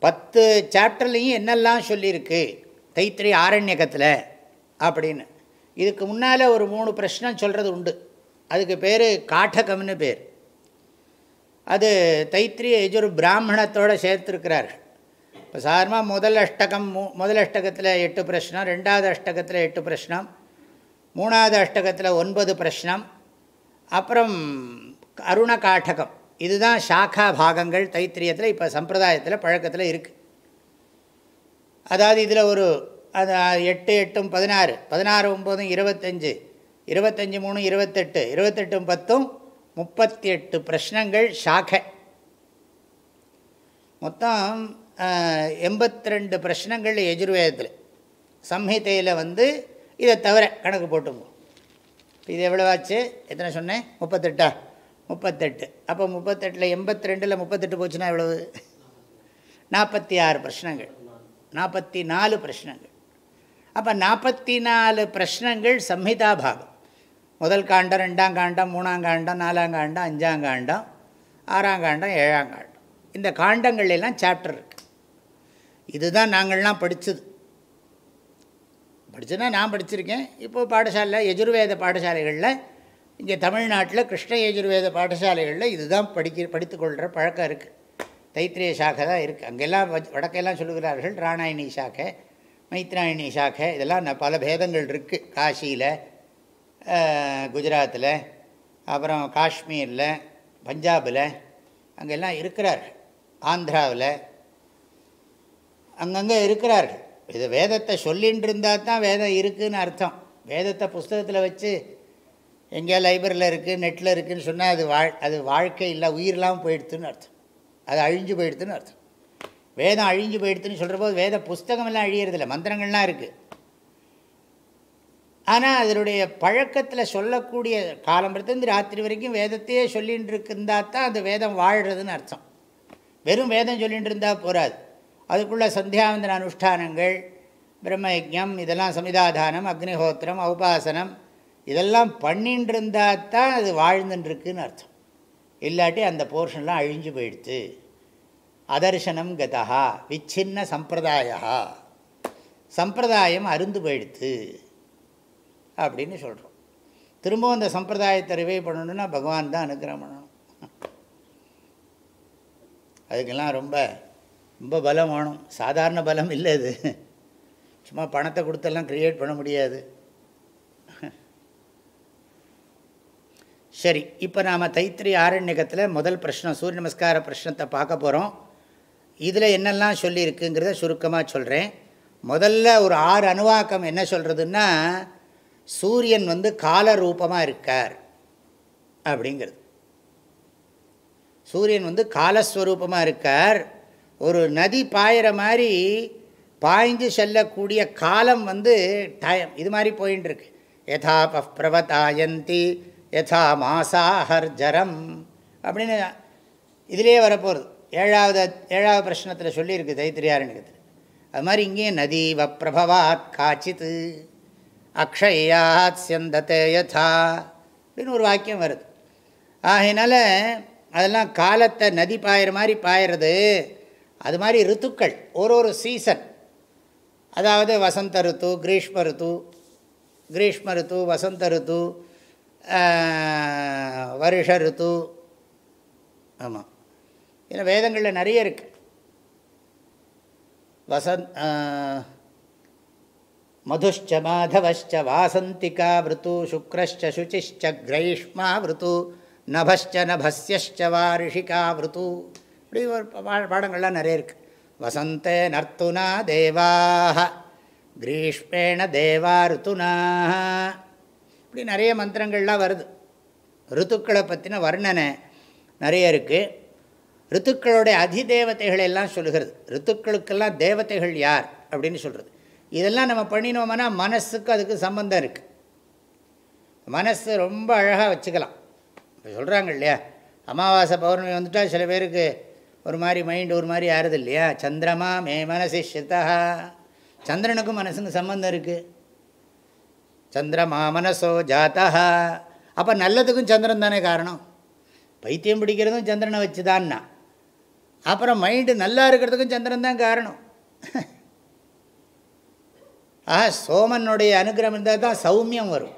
பத்து சாப்டர்லேயும் என்னெல்லாம் சொல்லியிருக்கு தைத்திரி ஆரண்யகத்தில் அப்படின்னு இதுக்கு முன்னால் ஒரு மூணு பிரச்சனை சொல்கிறது உண்டு அதுக்கு பேர் காட்டகம்னு பேர் அது தைத்திரிய எஜுர் பிராமணத்தோடு சேர்த்துருக்கிறார்கள் இப்போ சாதாரணமாக முதல் அஷ்டகம் மு முதல் அஷ்டகத்தில் எட்டு பிரஷ்னம் ரெண்டாவது அஷ்டகத்தில் எட்டு பிரஷ்னம் மூணாவது அஷ்டகத்தில் ஒன்பது பிரச்சனம் அப்புறம் அருண காட்டகம் இதுதான் சாக்கா பாகங்கள் தைத்திரியத்தில் இப்போ சம்பிரதாயத்தில் பழக்கத்தில் இருக்குது அதாவது இதில் ஒரு அது எட்டு எட்டும் பதினாறு பதினாறு ஒம்பதும் இருபத்தஞ்சு இருபத்தஞ்சி மூணு இருபத்தெட்டு இருபத்தெட்டும் பத்தும் முப்பத்தி எட்டு பிரஷ்னங்கள் சாக்கை மொத்தம் எண்பத்தி ரெண்டு பிரச்சனங்கள் எஜுர்வேதத்தில் சம்ஹிதையில் வந்து இதை தவிர கணக்கு போட்டுப்போம் இது எவ்வளோவாச்சு எத்தனை சொன்னேன் முப்பத்தெட்டா முப்பத்தெட்டு அப்போ முப்பத்தெட்டில் எண்பத்தி ரெண்டில் முப்பத்தெட்டு போச்சுன்னா எவ்வளவு நாற்பத்தி ஆறு பிரச்சனைகள் நாற்பத்தி நாலு பிரச்சனைகள் அப்போ நாற்பத்தி நாலு பிரச்சனைகள் சம்ஹிதா பாகம் முதல் காண்டம் ரெண்டாம் காண்டம் மூணாம் காண்டம் நாலாம் காண்டம் அஞ்சாம் காண்டம் ஆறாம் காண்டம் ஏழாம் காண்டம் இந்த காண்டங்கள் எல்லாம் சாப்டர் இதுதான் நாங்கள்லாம் படித்தது படித்ததுனா நான் படிச்சிருக்கேன் இப்போது பாடசாலையில் எஜுர்வேத பாடசாலைகளில் இங்கே தமிழ்நாட்டில் கிருஷ்ண எஜுர்வேத பாடசாலைகளில் இதுதான் படிக்க படித்துக்கொள்கிற பழக்கம் இருக்குது தைத்திரிய சாக்கை தான் இருக்குது அங்கெல்லாம் வடக்கெல்லாம் சொல்லுகிறார்கள் ராணாயணி சாக்கை மைத்ராயணி சாக்கை இதெல்லாம் பல பேதங்கள் இருக்குது காசியில் குஜராத்தில் அப்புறம் காஷ்மீரில் பஞ்சாபில் அங்கெல்லாம் இருக்கிறார் ஆந்திராவில் அங்கங்கே இருக்கிறார்கள் இது வேதத்தை சொல்லின்னு இருந்தால் தான் வேதம் இருக்குதுன்னு அர்த்தம் வேதத்தை புஸ்தகத்தில் வச்சு எங்கேயா லைப்ரரியில் இருக்குது நெட்டில் இருக்குதுன்னு சொன்னால் அது வாழ் அது வாழ்க்கை இல்லை உயிரெலாம் போயிடுத்துன்னு அர்த்தம் அது அழிஞ்சு போயிடுத்துன்னு அர்த்தம் வேதம் அழிஞ்சு போயிடுத்துன்னு சொல்கிற போது வேத புஸ்தகமெல்லாம் அழியறதில்ல மந்திரங்கள்லாம் இருக்குது ஆனால் அதனுடைய பழக்கத்தில் சொல்லக்கூடிய காலம்பரத்துலேருந்து ராத்திரி வரைக்கும் வேதத்தையே சொல்லிகிட்டு இருக்குந்தா தான் அந்த வேதம் வாழ்கிறதுன்னு அர்த்தம் வெறும் வேதம் சொல்லிகிட்டு இருந்தால் போகாது அதுக்குள்ளே சந்தியாவந்தன அனுஷ்டானங்கள் பிரம்மயஜம் இதெல்லாம் சமிதாதானம் அக்னிஹோத்திரம் அவுபாசனம் இதெல்லாம் பண்ணின்னு இருந்தால் தான் அது வாழ்ந்துட்டுருக்குன்னு அர்த்தம் இல்லாட்டி அந்த போர்ஷன்லாம் அழிஞ்சு போயிடுத்து அதர்ஷனம் கதா விச்சின்ன சம்பிரதாயா சம்பிரதாயம் அருந்து போயிடுத்து அப்படின்னு சொல்கிறோம் திரும்பவும் அந்த சம்பிரதாயத்தை ரிவை பண்ணணுன்னா பகவான் தான் அனுகிரகம் பண்ணணும் அதுக்கெல்லாம் ரொம்ப ரொம்ப பலம் வேணும் சாதாரண பலம் இல்லை அது சும்மா பணத்தை கொடுத்தெல்லாம் க்ரியேட் பண்ண முடியாது சரி இப்போ நாம் தைத்திரி ஆரண்யகத்தில் முதல் பிரச்சனை சூரிய நமஸ்கார பிரச்சனத்தை பார்க்க போகிறோம் இதில் என்னெல்லாம் சொல்லியிருக்குங்கிறத சுருக்கமாக சொல்கிறேன் முதல்ல ஒரு ஆறு அணுவாக்கம் என்ன சொல்கிறதுன்னா சூரியன் வந்து காலரூபமாக இருக்கார் அப்படிங்கிறது சூரியன் வந்து காலஸ்வரூபமாக இருக்கார் ஒரு நதி பாயிற மாதிரி பாய்ந்து செல்லக்கூடிய காலம் வந்து டயம் இது மாதிரி போயின்ட்டுருக்கு யதா பிரவதாயந்தி யதா மாசா ஹர்ஜரம் அப்படின்னு இதிலே வரப்போகிறது ஏழாவது ஏழாவது பிரச்சனத்தில் சொல்லியிருக்கு தைத்திரியாரணிகத்தில் அது மாதிரி இங்கேயும் நதி பிரபவாத் காச்சித்து அக்ஷயாத் செந்தத்தே யதா அப்படின்னு ஒரு வாக்கியம் வருது ஆகையினால அதெல்லாம் காலத்தை நதி பாயிற மாதிரி பாயிறது அது மாதிரி ரித்துக்கள் ஒரு ஒரு சீசன் அதாவது வசந்த ருத்து கிரீஷ்ம ருத்து கிரீஷ்ம ருத்து வசந்த ருத்து வருஷ ருத்து ஆமாம் ஏன்னா வேதங்களில் நிறைய இருக்குது வசந்த் மதுஷ்ச மாதவச்ச வாசந்திகா விருத்து சுக்ரஷ்ச சுச்சிஷ்ச கிரைஷ்மா விருத்து நபஸ்ச நபஸ்யஷ்ச வாரிஷிகா விருத்து இப்படி ஒரு பாடங்கள்லாம் நிறைய இருக்குது வசந்தே நர்த்துனா தேவாக கிரீஷ்மேண தேவா ருத்துனாக இப்படி நிறைய மந்திரங்கள்லாம் வருது ருத்துக்களை பற்றின வர்ணனை நிறைய இருக்குது ரித்துக்களுடைய அதிதேவதைகள் எல்லாம் சொல்கிறது ரித்துக்களுக்கெல்லாம் தேவதைகள் யார் அப்படின்னு சொல்கிறது இதெல்லாம் நம்ம பண்ணினோம்னா மனசுக்கு அதுக்கு சம்பந்தம் இருக்குது மனசு ரொம்ப அழகாக வச்சுக்கலாம் இப்போ சொல்கிறாங்க இல்லையா அமாவாசை பௌர்ணமி வந்துட்டால் சில பேருக்கு ஒரு மாதிரி மைண்டு ஒரு மாதிரி ஆறுது இல்லையா சந்திரமா மே மனசி சித்தா சந்திரனுக்கும் மனசுக்கு சம்மந்தம் இருக்குது சந்திரமா மனசோ ஜாத்தா அப்போ நல்லதுக்கும் சந்திரன் தானே காரணம் பைத்தியம் பிடிக்கிறதும் சந்திரனை வச்சு தான்னா அப்புறம் மைண்டு நல்லா இருக்கிறதுக்கும் சந்திரன் தான் காரணம் ஆ சோமனுடைய அனுகிரகம் இருந்தால் தான் சௌமியம் வரும்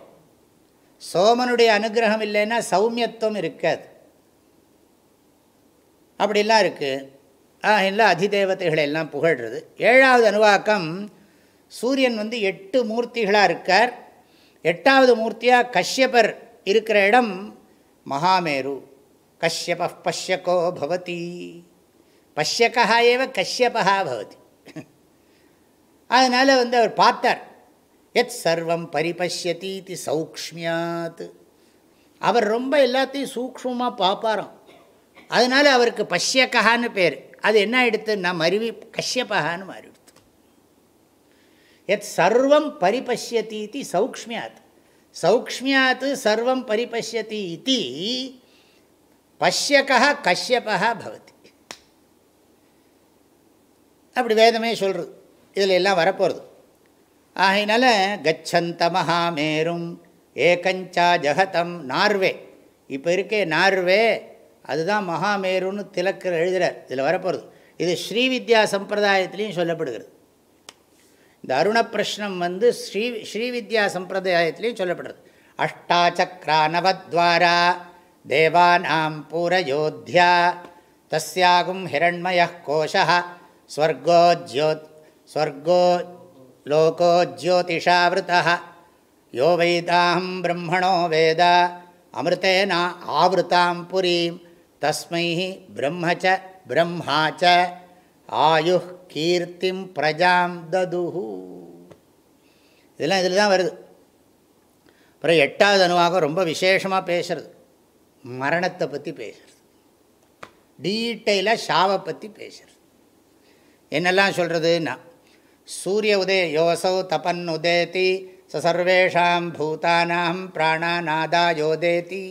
சோமனுடைய அனுகிரகம் இல்லைன்னா சௌமியத்துவம் இருக்காது அப்படிலாம் இருக்குது இல்லை அதிதேவதைகளை எல்லாம் புகழ்றது ஏழாவது அணுவாக்கம் சூரியன் வந்து எட்டு மூர்த்திகளாக இருக்கார் எட்டாவது மூர்த்தியாக கஷ்யபர் இருக்கிற இடம் மகாமேரு கஷ்யப பஷ்யக்கோ பவதி பஷ்யக்கா ஏவ கஷ்யபா பவதி அதனால் வந்து அவர் பார்த்தார் எத் சர்வம் பரிபஷ்யதி சௌக்மியாத் அவர் ரொம்ப எல்லாத்தையும் சூக்மமாக பார்ப்பாராம் அதனால் அவருக்கு பஷ்யக்கஹான்னு பேர் அது என்ன எடுத்துன்னா மருவி கஷ்யப்பகான்னு மாறிடுத்து எத் சர்வம் பரிபஷ்யதி இது சௌக்மியாத் சௌக்மியாத் சர்வம் பரிபஷ்யதி இது பஷ்யகா கஷ்யப்பா பவதி அப்படி வேதமே சொல்கிறது இதில் எல்லாம் வரப்போகிறது ஆகையினால கச்சந்த மகாமேரும் ஏகஞ்சா ஜகதம் நார்வே இப்போ இருக்கே நார்வே அதுதான் மகாமேருன்னு திலக்கர் எழுதுகிறார் இதில் வரப்போகிறது இது ஸ்ரீவித்யா சம்பிரதாயத்திலையும் சொல்லப்படுகிறது இந்த அருணப்பிரஷ்னம் வந்து ஸ்ரீ ஸ்ரீவித்யா சம்பிரதாயத்திலையும் சொல்லப்படுறது அஷ்டாச்சக்ரா நவத்வாரா தேவானாம் பூரயோத்தியா தஸ்யாகும் ஹிரண்மய கோஷா ஸ்வர்கோ ஜோத் ஸ்வர்கோ லோகோ ஜோதிஷாவிருத்தா யோ வைதாம் பிரம்மணோ வேதா அமிர்தேனா ஆவிருத்தாம் புரீம் தஸ்மை பிரம்மச்ச பிரம்மாச்ச ஆயு கீர்த்திம் பிரஜாம் ததுஹு இதெல்லாம் இதில் தான் வருது அப்புறம் எட்டாவது அணுவாக ரொம்ப விசேஷமாக பேசுறது மரணத்தை பற்றி பேசுறது டீட்டெயிலாக ஷாவை பற்றி பேசுறது என்னெல்லாம் சொல்கிறதுன்னா சூரிய உதய யோசௌ தபன் உதேதி ச சர்வேஷாம் பூதானாம் பிராணாநாதா யோதேதி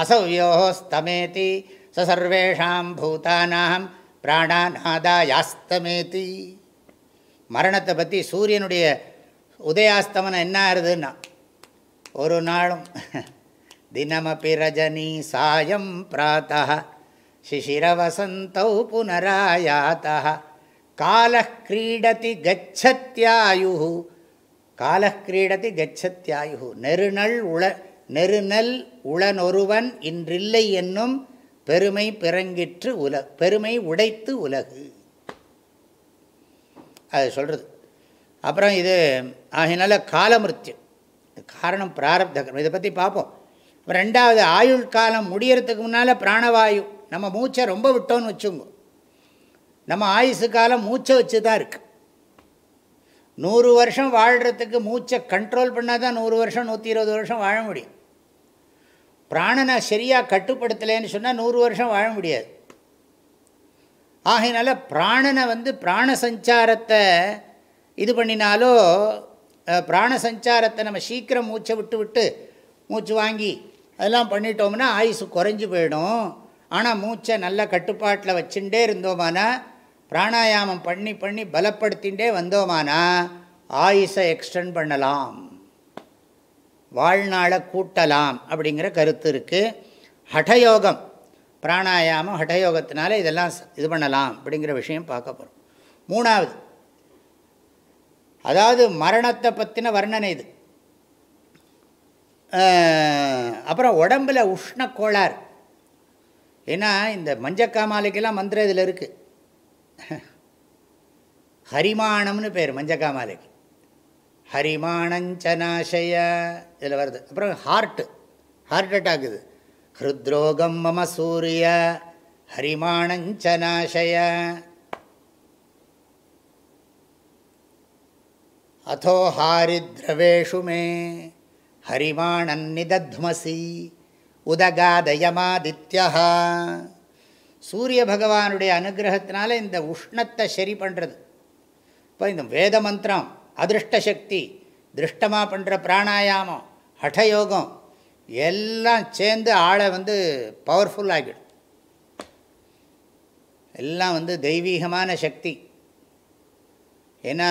அசௌயோஸ்தமேதி சர்வேஷாம் பூதானாம் பிராணாநாதாயாஸ்தமேதி மரணத்தை பற்றி சூரியனுடைய உதயாஸ்தமனம் என்ன ஆறுதுன்னா ஒரு நாளும் தினமபி ரஜனி சாயம் பிராத்த பிராத்தா சிசிரவசந்தௌ புனராயாத்த கால கிரீடதி கச்சத்தியாயு காலக்கிரீடதி கச்சத்தியாயு நெருநல் உள நெருநல் உளனொருவன் இன்றில்லை என்னும் பெருமை பிறங்கிற்று உல பெருமை உடைத்து உலகு அது சொல்கிறது அப்புறம் இது ஆகினால காலமிருத்தியம் காரணம் பிராரப்த இதை பற்றி பார்ப்போம் ரெண்டாவது ஆயுள் காலம் முடியறதுக்கு முன்னால் பிராணவாயு நம்ம மூச்சை ரொம்ப விட்டோன்னு வச்சுங்க நம்ம ஆயுசு காலம் மூச்சை வச்சு தான் இருக்குது நூறு வருஷம் வாழ்கிறதுக்கு மூச்சை கண்ட்ரோல் பண்ணால் தான் நூறு வருஷம் நூற்றி இருபது வருஷம் வாழ முடியும் பிராணனை சரியாக கட்டுப்படுத்தலைன்னு சொன்னால் நூறு வருஷம் வாழ முடியாது ஆகையினால பிராணனை வந்து பிராண சஞ்சாரத்தை இது பண்ணினாலோ பிராண சஞ்சாரத்தை நம்ம சீக்கிரம் மூச்சை விட்டு விட்டு மூச்சு வாங்கி அதெல்லாம் பண்ணிட்டோம்னா ஆயுசு குறைஞ்சி போயிடும் ஆனால் மூச்சை நல்ல கட்டுப்பாட்டில் வச்சுட்டே இருந்தோமானா பிராணாயாமம் பண்ணி பண்ணி பலப்படுத்திகிட்டே வந்தோமானா ஆயுஷை எக்ஸ்டெண்ட் பண்ணலாம் வாழ்நாளை கூட்டலாம் அப்படிங்கிற கருத்து இருக்குது ஹடயோகம் பிராணாயாமம் ஹடயோகத்தினால இதெல்லாம் இது பண்ணலாம் அப்படிங்கிற விஷயம் பார்க்க போகிறோம் மூணாவது அதாவது மரணத்தை பற்றின வர்ணனை இது அப்புறம் உடம்பில் உஷ்ண கோளாறு ஏன்னா இந்த மஞ்சக்காமாலைக்கெல்லாம் மந்திரம் இதில் இருக்குது ஹரிமானம்னு பேர் மஞ்சக்காமாலைக்கு ஹரிமானஞ்சநாசையா இதில் வருது அப்புறம் ஹார்ட்டு ஹார்ட் அட்டாக் இது ஹிருத்ரோகம் மம சூரிய ஹரிமானஞ்சநாசய அதோ ஹாரித்ரவேஷு மே ஹரிமாணன் நிதத்மசி உதகாதயமாதித்ய சூரிய பகவானுடைய அனுகிரகத்தினால இந்த உஷ்ணத்தை சரி பண்ணுறது இப்போ இந்த வேத மந்திரம் அதிருஷ்டசக்தி திருஷ்டமாக பண்ணுற பிராணாயாமம் ஹடயோகம் எல்லாம் சேர்ந்து ஆளை வந்து பவர்ஃபுல் ஆகிடும் எல்லாம் வந்து தெய்வீகமான சக்தி ஏன்னா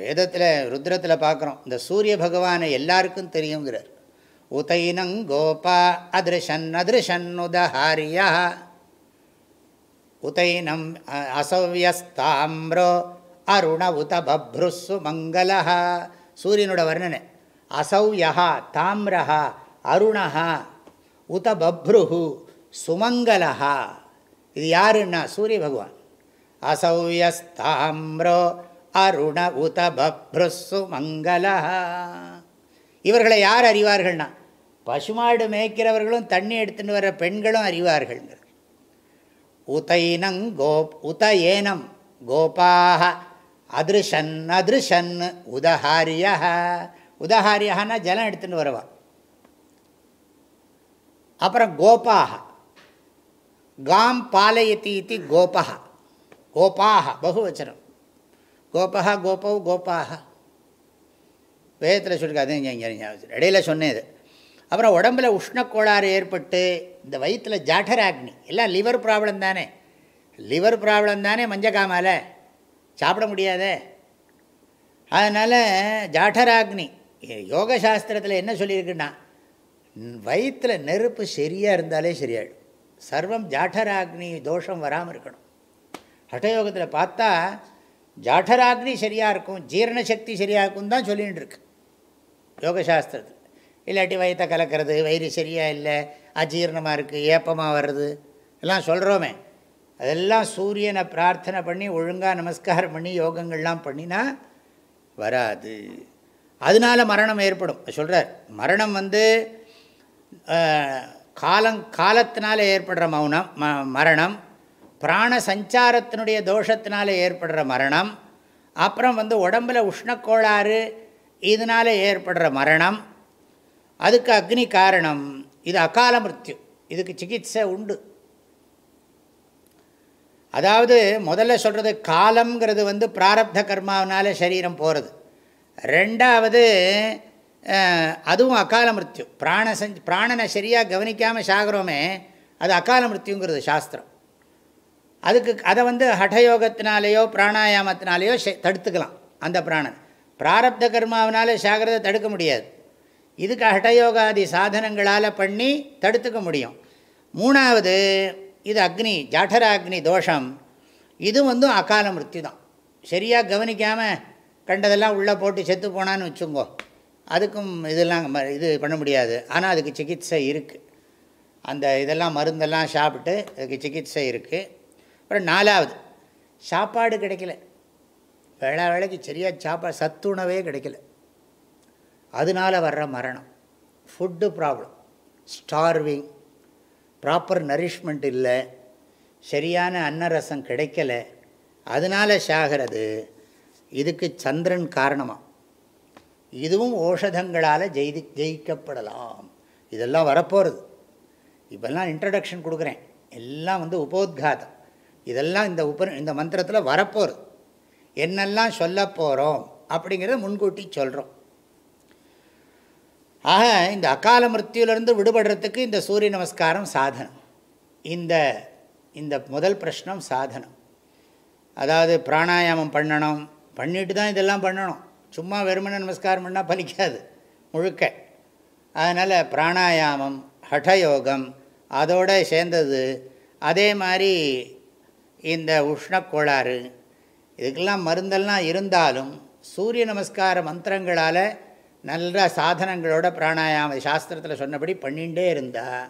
வேதத்தில் ருத்ரத்தில் பார்க்குறோம் இந்த சூரிய பகவானை எல்லாருக்கும் தெரியுங்கிறார் உதைனங் கோபா அதிருஷன் அதிருஷன் உதஹாரியா உதைனம் அசவ்யஸ்தாம்ரோ அருண உத பப்ருசு மங்களஹா சூரியனோட வர்ணனை அசௌயா தாமிரா அருணா உத பப்ருஹு சுமங்கலா இது யாருன்னா சூரிய பகவான் அசௌயஸ்தாம்ரோ அருண உத பப்ரு சுமங்கலா இவர்களை யார் அறிவார்கள்னா பசுமாடு மேய்க்கிறவர்களும் தண்ணி எடுத்துகிட்டு வர பெண்களும் அறிவார்கள் உதைனங் கோ உத ஏனம் கோபாக அதிருஷன் அதிருஷன் உதஹாரியா உதஹாரியாகனா ஜலம் எடுத்துன்னு வருவா அப்புறம் கோபாக காம் பாலயத்தி இது கோபா கோபாக வச்சிரும் கோபா கோபவ் கோபாக வேதத்தில் சொல்லிருக்கு அது இடையில் சொன்னேது அப்புறம் உடம்பில் உஷ்ணக்கோளாறு ஏற்பட்டு இந்த வயிற்றில் ஜாட்டர் ஆக்னி எல்லாம் லிவர் ப்ராப்ளம் தானே லிவர் ப்ராப்ளம் தானே மஞ்சக்காமால் சாப்பிட முடியாதே அதனால் ஜாட்டராக்னி யோக சாஸ்திரத்தில் என்ன சொல்லியிருக்குன்னா வயிற்றில் நெருப்பு சரியாக இருந்தாலே சரியாயிடும் சர்வம் ஜாடராக்னி தோஷம் வராமல் இருக்கணும் ஹட்டயோகத்தில் பார்த்தா ஜாடராக்னி சரியாக இருக்கும் ஜீரண சக்தி சரியாக இருக்கும் தான் சொல்லிகிட்டு இருக்கு யோகசாஸ்திரத்தில் இல்லாட்டி வயிற்ற கலக்கிறது வயிறு சரியாக இல்லை அஜீரணமாக இருக்குது ஏப்பமாக வர்றது எல்லாம் சொல்கிறோமே அதெல்லாம் சூரியனை பிரார்த்தனை பண்ணி ஒழுங்காக நமஸ்காரம் பண்ணி யோகங்கள்லாம் பண்ணினா வராது அதனால் மரணம் ஏற்படும் சொல்கிறார் மரணம் வந்து காலம் காலத்தினால ஏற்படுற மௌனம் ம மரணம் பிராண சஞ்சாரத்தினுடைய தோஷத்தினால ஏற்படுற மரணம் அப்புறம் வந்து உடம்பில் உஷ்ணக்கோளாறு இதனால் ஏற்படுற மரணம் அதுக்கு அக்னி காரணம் இது அகால மிருத்யு இதுக்கு சிகிச்சை உண்டு அதாவது முதல்ல சொல்கிறது காலங்கிறது வந்து பிராரப்த கர்மாவனால் சரீரம் போகிறது ரெண்டாவது அதுவும் அகால மிருத்யு பிராண செஞ் பிராணனை சரியாக கவனிக்காமல் சாகிறோமே அது அகால மிருத்யுங்கிறது சாஸ்திரம் அதுக்கு அதை வந்து ஹடயோகத்தினாலேயோ பிராணாயாமத்தினாலேயோ தடுத்துக்கலாம் அந்த பிராணன் பிராரப்த கர்மாவினால சாகிறத தடுக்க முடியாது இதுக்கு ஹடயோகாதி சாதனங்களால் பண்ணி தடுத்துக்க முடியும் மூணாவது இது அக்னி ஜாட்டர அக்னி தோஷம் இது வந்து அகால மிருத்யு தான் சரியாக கவனிக்காமல் கண்டதெல்லாம் உள்ளே போட்டு செத்து போனான்னு வச்சுங்கோ அதுக்கும் இதெல்லாம் இது பண்ண முடியாது ஆனால் அதுக்கு சிகிச்சை இருக்குது அந்த இதெல்லாம் மருந்தெல்லாம் சாப்பிட்டு அதுக்கு சிகிச்சை இருக்குது அப்புறம் நாலாவது சாப்பாடு கிடைக்கல வேளா வேலைக்கு சரியாக சாப்பா சத்துணவே கிடைக்கல அதனால் வர்ற மரணம் food problem starving proper nourishment இல்லை சரியான அன்னரசம் கிடைக்கல அதனால் சாகிறது இதுக்கு சந்திரன் காரணமாக இதுவும் ஓஷதங்களால் ஜெயி ஜெயிக்கப்படலாம் இதெல்லாம் வரப்போகிறது இப்போல்லாம் இன்ட்ரடக்ஷன் கொடுக்குறேன் எல்லாம் வந்து உபோத்காதம் இதெல்லாம் இந்த உப இந்த மந்திரத்தில் வரப்போகிறது என்னெல்லாம் சொல்ல போகிறோம் அப்படிங்கிறத முன்கூட்டி சொல்கிறோம் ஆக இந்த அகால மிருத்தியிலிருந்து விடுபடுறதுக்கு இந்த சூரிய நமஸ்காரம் சாதனம் இந்த இந்த முதல் பிரஷ்னம் சாதனம் அதாவது பிராணாயாமம் பண்ணணும் பண்ணிட்டு தான் இதெல்லாம் பண்ணணும் சும்மா வெறுமனை நமஸ்காரம் பண்ணால் பலிக்காது முழுக்க அதனால் பிராணாயாமம் ஹடயோகம் அதோடு சேர்ந்தது அதே மாதிரி இந்த உஷ்ணக்கோளாறு இதுக்கெல்லாம் மருந்தெல்லாம் இருந்தாலும் சூரிய நமஸ்கார மந்திரங்களால் நல்ல சாதனங்களோட பிராணாயாம சாஸ்திரத்தில் சொன்னபடி பண்ணிகிட்டே இருந்தால்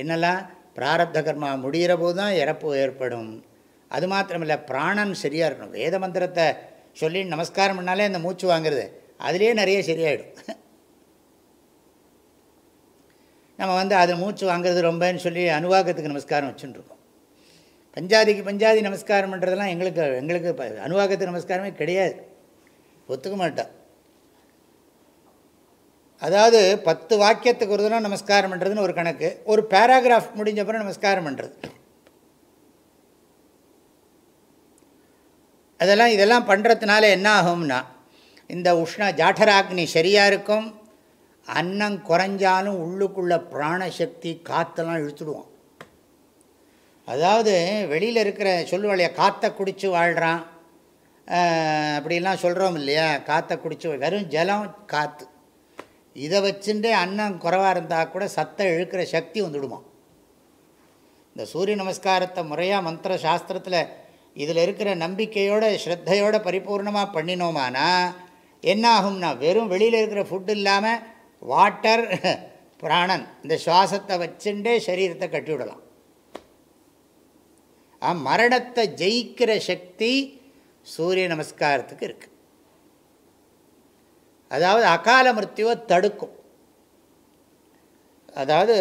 என்னெல்லாம் பிராரப்த கர்மா முடிகிற போது தான் இறப்பு ஏற்படும் அது மாத்திரமில்லை பிராணன் சரியாக இருக்கணும் வேத மந்திரத்தை சொல்லி நமஸ்காரம் பண்ணாலே அந்த மூச்சு வாங்கிறது அதுலேயே நிறைய சரியாயிடும் நம்ம வந்து அதில் மூச்சு வாங்கிறது ரொம்பன்னு சொல்லி அனுவாகத்துக்கு நமஸ்காரம் வச்சுருக்கோம் பஞ்சாதிக்கு பஞ்சாதி நமஸ்காரம் பண்ணுறதெல்லாம் எங்களுக்கு எங்களுக்கு அனுவாகத்துக்கு நமஸ்காரமே கிடையாது ஒத்துக்க மாட்டோம் அதாவது பத்து வாக்கியத்துக்கு ஒரு தினம் நமஸ்காரம் பண்ணுறதுன்னு ஒரு கணக்கு ஒரு பேராகிராஃப் முடிஞ்சப்பறம் நமஸ்காரம் பண்ணுறது அதெல்லாம் இதெல்லாம் பண்ணுறதுனால என்ன ஆகும்னா இந்த உஷ்ண ஜாட்டராக்னி சரியாக இருக்கும் அன்னம் குறைஞ்சாலும் உள்ளுக்குள்ள பிராணசக்தி காற்றெல்லாம் இழுத்துடுவோம் அதாவது வெளியில் இருக்கிற சொல்லுவாளையா காற்றை குடித்து வாழ்கிறான் அப்படிலாம் சொல்கிறோம் இல்லையா காற்றை குடித்து வெறும் ஜலம் காற்று இதை வச்சுட்டே அன்னம் குறைவாக இருந்தால் கூட சத்தை இழுக்கிற சக்தி வந்துடுமா இந்த சூரிய நமஸ்காரத்தை முறையாக மந்திர சாஸ்திரத்தில் இதில் இருக்கிற நம்பிக்கையோட ஸ்ரத்தையோட பரிபூர்ணமாக பண்ணினோமானா என்ன ஆகும்னா வெறும் வெளியில் இருக்கிற ஃபுட்டு இல்லாமல் வாட்டர் பிராணன் இந்த சுவாசத்தை வச்சுட்டே சரீரத்தை கட்டிவிடலாம் மரணத்தை ஜெயிக்கிற சக்தி சூரிய நமஸ்காரத்துக்கு இருக்குது அதாவது அகால மிருத்தியோ தடுக்கும் அதாவது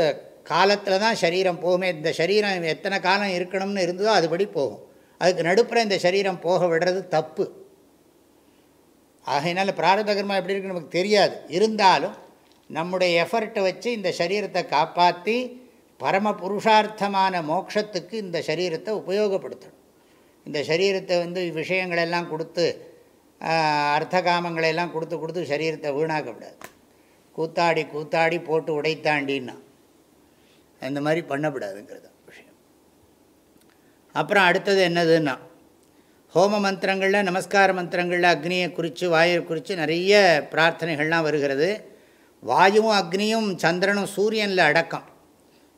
காலத்தில் தான் சரீரம் போகுமே இந்த சரீரம் எத்தனை காலம் இருக்கணும்னு இருந்ததோ அதுபடி போகும் அதுக்கு நடுப்புற இந்த சரீரம் போக விடுறது தப்பு ஆகையினால பிராரத கர்மா எப்படி இருக்கு நமக்கு தெரியாது இருந்தாலும் நம்முடைய எஃபர்ட்டை வச்சு இந்த சரீரத்தை காப்பாற்றி பரம புருஷார்த்தமான மோட்சத்துக்கு இந்த சரீரத்தை உபயோகப்படுத்தணும் இந்த சரீரத்தை வந்து விஷயங்களெல்லாம் கொடுத்து அர்த்த காமங்களையெல்லாம் கொடுத்து கொடுத்து சரீரத்தை வீணாக்கப்படாது கூத்தாடி கூத்தாடி போட்டு உடைத்தாண்டின்னா அந்த மாதிரி பண்ணப்படாதுங்கிறது அப்புறம் அடுத்தது என்னதுன்னா ஹோம மந்திரங்களில் நமஸ்கார மந்திரங்களில் அக்னியை குறித்து வாயு குறித்து நிறைய பிரார்த்தனைகள்லாம் வருகிறது வாயுவும் அக்னியும் சந்திரனும் சூரியனில் அடக்கம்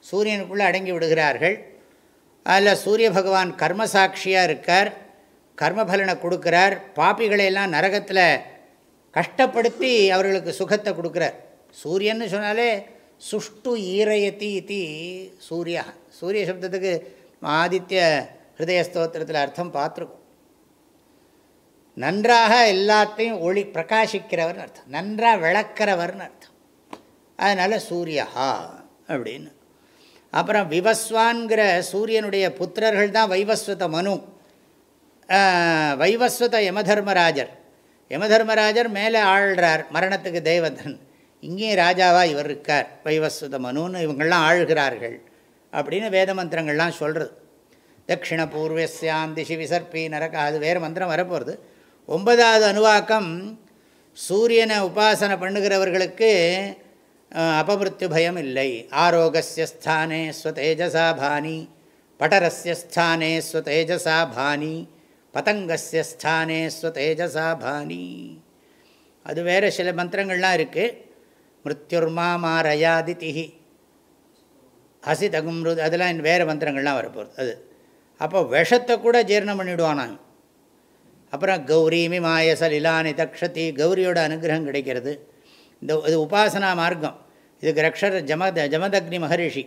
சூரியனுக்குள்ளே அடங்கி விடுகிறார்கள் அதில் சூரிய பகவான் கர்மசாட்சியாக இருக்கார் கர்மபலனை கொடுக்குறார் பாப்பிகளையெல்லாம் நரகத்தில் கஷ்டப்படுத்தி அவர்களுக்கு சுகத்தை கொடுக்குறார் சூரியன்னு சொன்னாலே சுஷ்டு ஈரயத்தி இது சூரியா சூரிய சப்தத்துக்கு ஆதித்ய ஹிருதய ஸ்தோத்திரத்தில் அர்த்தம் பார்த்துருக்கோம் நன்றாக எல்லாத்தையும் ஒளி பிரகாசிக்கிறவர்னு அர்த்தம் நன்றாக விளக்கிறவர்னு அர்த்தம் அதனால் சூரியஹா அப்படின்னு அப்புறம் விவஸ்வான்கிற சூரியனுடைய புத்திரர்கள் தான் வைவஸ்வத மனு வைவஸ்வத யமதர்மராஜர் யமதர்மராஜர் மேலே ஆள்றார் மரணத்துக்கு தேவதன் இங்கேயும் ராஜாவாக இவர் இருக்கார் வைவஸ்வத மனுன்னு இவங்கள்லாம் ஆழ்கிறார்கள் அப்படின்னு வேத மந்திரங்கள்லாம் சொல்கிறது தட்சிண பூர்வசியாம் திசி விசர்பி நரக அது வேறு மந்திரம் வரப்போகிறது ஒன்பதாவது அணுவாக்கம் சூரியனை உபாசனை பண்ணுகிறவர்களுக்கு அபமிருத்து பயம் இல்லை ஆரோகசிய ஸ்தானே ஸ்வதேஜசா பானி பட்டரஸ்ய ஸ்தானே ஸ்வதேஜசா பானி பதங்கசிய ஸ்தானே ஸ்வதேஜசா பானி அது வேறு சில மந்திரங்கள்லாம் இருக்குது மிருத்யுர்மா மாரயாதிதிஹி அசி தகும்ருது அதெல்லாம் வேறு மந்திரங்கள்லாம் வரப்போகிறது அது அப்போ விஷத்தை கூட ஜீர்ணம் பண்ணிவிடுவான் அப்புறம் கௌரி மிமாயச லீலானி தக்ஷதி கௌரியோட அனுகிரகம் கிடைக்கிறது இந்த இது உபாசனா மார்க்கம் இதுக்கு ரக்ஷர் ஜம ஜமதக்னி மகரிஷி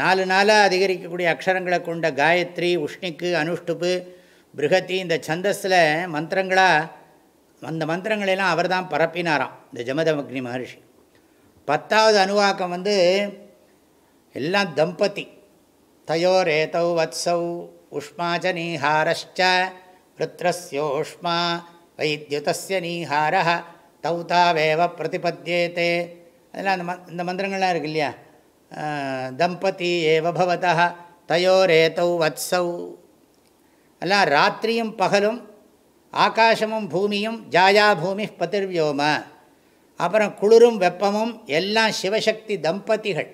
நாலு நாளாக அதிகரிக்கக்கூடிய அக்ஷரங்களை கொண்ட காயத்ரி உஷ்ணிக்கு அனுஷ்டுப்பு பிருகத்தி இந்த சந்தஸில் மந்திரங்களாக அந்த மந்திரங்களெல்லாம் அவர் தான் பரப்பினாராம் இந்த ஜமதமக்னி மகரிஷி பத்தாவது அணுவாக்கம் வந்து எல்லாம் தம்பதி தயோரேதௌ வத்சௌ உஷ்மாச்ச நீஹாரஸ்ச விரத்திரஸ்யோஷ்மா வைத்தியுதஸ்ய நீஹார தௌ தாவேவ பிரதிபத்தியேதே அதெல்லாம் அந்த இந்த மந்திரங்கள்லாம் இருக்கு இல்லையா தம்பதி ஏவ பவத தயோரேதௌ வத்சௌ எல்லாம் ராத்திரியும் பகலும் ஆகாசமும் பூமியும் ஜாயா பூமி பதிர்வியோம அப்புறம் குளிரும் வெப்பமும் எல்லாம் சிவசக்தி தம்பதிகள்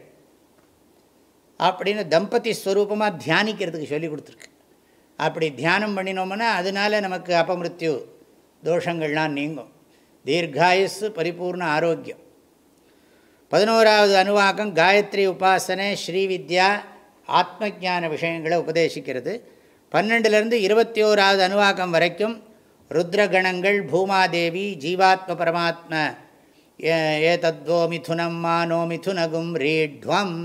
அப்படின்னு தம்பதி ஸ்வரூபமாக தியானிக்கிறதுக்கு சொல்லி கொடுத்துருக்கு அப்படி தியானம் பண்ணினோம்னா அதனால் நமக்கு அபமிருத்யு தோஷங்கள்லாம் நீங்கும் தீர்காயுஸ் பரிபூர்ண ஆரோக்கியம் பதினோராவது அணுவாக்கம் காயத்ரி உபாசனை ஸ்ரீவித்யா ஆத்மஜான விஷயங்களை உபதேசிக்கிறது பன்னெண்டுலேருந்து இருபத்தி ஓராவது அணுவாக்கம் வரைக்கும் ருத்ரகணங்கள் பூமாதேவி ஜீவாத்ம பரமாத்ம ஏ தத்வோ மிதுனம் மானோ மிதுனகும் ரீட்வம்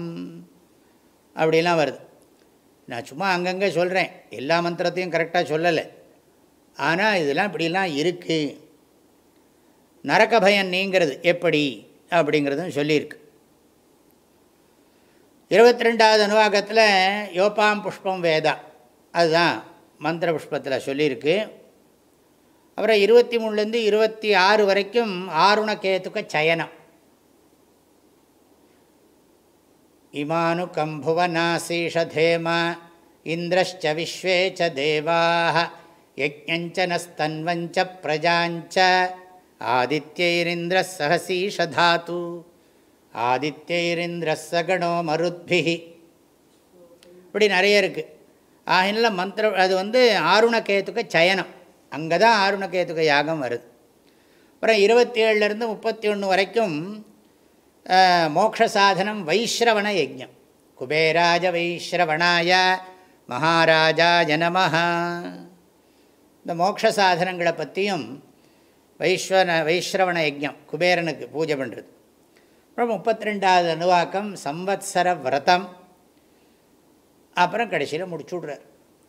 அப்படிலாம் வருது நான் சும்மா அங்கங்கே சொல்கிறேன் எல்லா மந்திரத்தையும் கரெக்டாக சொல்லலை ஆனால் இதெல்லாம் இப்படிலாம் இருக்குது நரக்க பயன் நீங்கிறது எப்படி அப்படிங்கிறதும் சொல்லியிருக்கு இருபத்தி ரெண்டாவது அனுவாகத்தில் யோப்பாம் புஷ்பம் வேதா அதுதான் மந்திர புஷ்பத்தில் சொல்லியிருக்கு அப்புறம் இருபத்தி மூணுலேருந்து இருபத்தி ஆறு வரைக்கும் ஆருணக்கேத்துக்க சயனம் இமானுகம்புவனாசீஷேம இந்திரஷ்ட விஸ்வே ச பிரஜாஞ்ச ஆதித்யைரிந்திரஸ் சகசீஷதாத்து ஆதித்யைரிந்திரஸ் சகணோ மருத்பி இப்படி நிறைய இருக்குது ஆகினால மந்திர அது வந்து ஆருணகேத்துக்க சயனம் அங்கே தான் ஆருணகேத்துக்க யாகம் வருது அப்புறம் இருபத்தி ஏழுலேருந்து முப்பத்தி ஒன்று வரைக்கும் மோக்ஷசாதனம் வைஸ்ரவண யஜம் குபேராஜ வைஸ்ரவணாய மகாராஜா ஜனமஹா இந்த மோட்ச பற்றியும் வைஸ்வன வைஸ்ரவண யஜம் குபேரனுக்கு பூஜை பண்ணுறது அப்புறம் முப்பத்தி ரெண்டாவது அணுவாக்கம் சம்வத்சர விரதம் அப்புறம் கடைசியில் முடிச்சு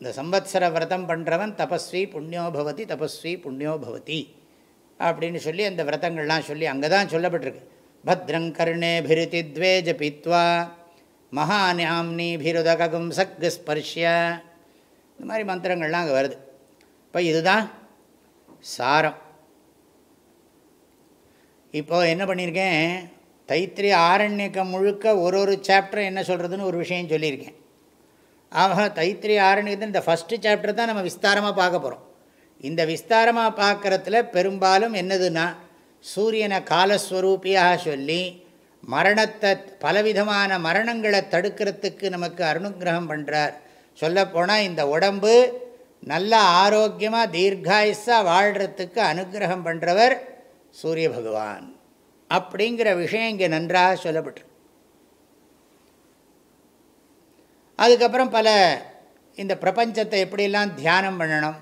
இந்த சம்வத்சர விரதம் பண்ணுறவன் தபஸ்வி புண்ணியோபவதி தபஸ்வி புண்ணியோபவதி அப்படின்னு சொல்லி அந்த விரதங்கள்லாம் சொல்லி அங்கே தான் சொல்லப்பட்டிருக்கு भद्रं कर्णेभिरिति द्वे சக்கு ஸ்பர்ஷ்ய இந்த மாதிரி மந்திரங்கள்லாம் அங்கே வருது இப்போ இதுதான் சாரம் இப்போது என்ன பண்ணியிருக்கேன் தைத்திரிய ஆரண்யக்கம் முழுக்க ஒரு ஒரு சாப்டர் என்ன சொல்கிறதுன்னு ஒரு விஷயம் சொல்லியிருக்கேன் ஆக தைத்திரிய ஆரண்யத்தின் இந்த ஃபஸ்ட்டு சாப்டர் தான் நம்ம விஸ்தாரமாக பார்க்க போகிறோம் இந்த விஸ்தாரமாக பார்க்குறதுல பெரும்பாலும் என்னதுன்னா சூரியனை காலஸ்வரூபியாக சொல்லி மரணத்தை பலவிதமான மரணங்களை தடுக்கிறதுக்கு நமக்கு அருணுகிரகம் பண்ணுறார் சொல்லப்போனால் இந்த உடம்பு நல்ல ஆரோக்கியமாக தீர்காயுசாக வாழ்கிறதுக்கு அனுகிரகம் பண்ணுறவர் சூரிய பகவான் அப்படிங்கிற விஷயம் இங்கே நன்றாக சொல்லப்பட்டிருக்கு அதுக்கப்புறம் பல இந்த பிரபஞ்சத்தை எப்படியெல்லாம் தியானம் பண்ணணும்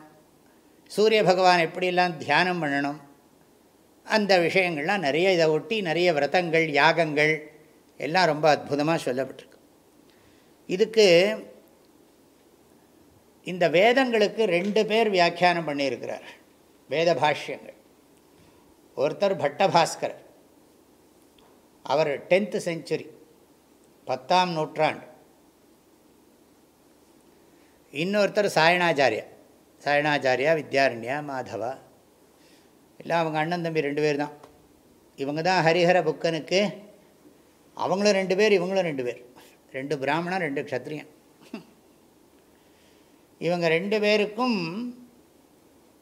சூரிய பகவான் எப்படியெல்லாம் தியானம் பண்ணணும் அந்த விஷயங்கள்லாம் நிறைய இதை ஒட்டி நிறைய விரதங்கள் யாகங்கள் எல்லாம் ரொம்ப அற்புதமாக சொல்லப்பட்டிருக்கு இதுக்கு இந்த வேதங்களுக்கு ரெண்டு பேர் வியாக்கியானம் பண்ணியிருக்கிறார் வேத பாஷ்யங்கள் ஒருத்தர் பட்டபாஸ்கர் அவர் டென்த்து செஞ்சுரி பத்தாம் நூற்றாண்டு இன்னொருத்தர் சாயணாச்சாரியா சாயணாச்சாரியா வித்யாரண்யா மாதவா இல்லை அவங்க அண்ணன் தம்பி ரெண்டு பேர் தான் இவங்க தான் ஹரிஹர புக்கனுக்கு அவங்களும் ரெண்டு பேர் இவங்களும் ரெண்டு பேர் ரெண்டு பிராமணன் ரெண்டு க்ஷத்ரியன் இவங்க ரெண்டு பேருக்கும்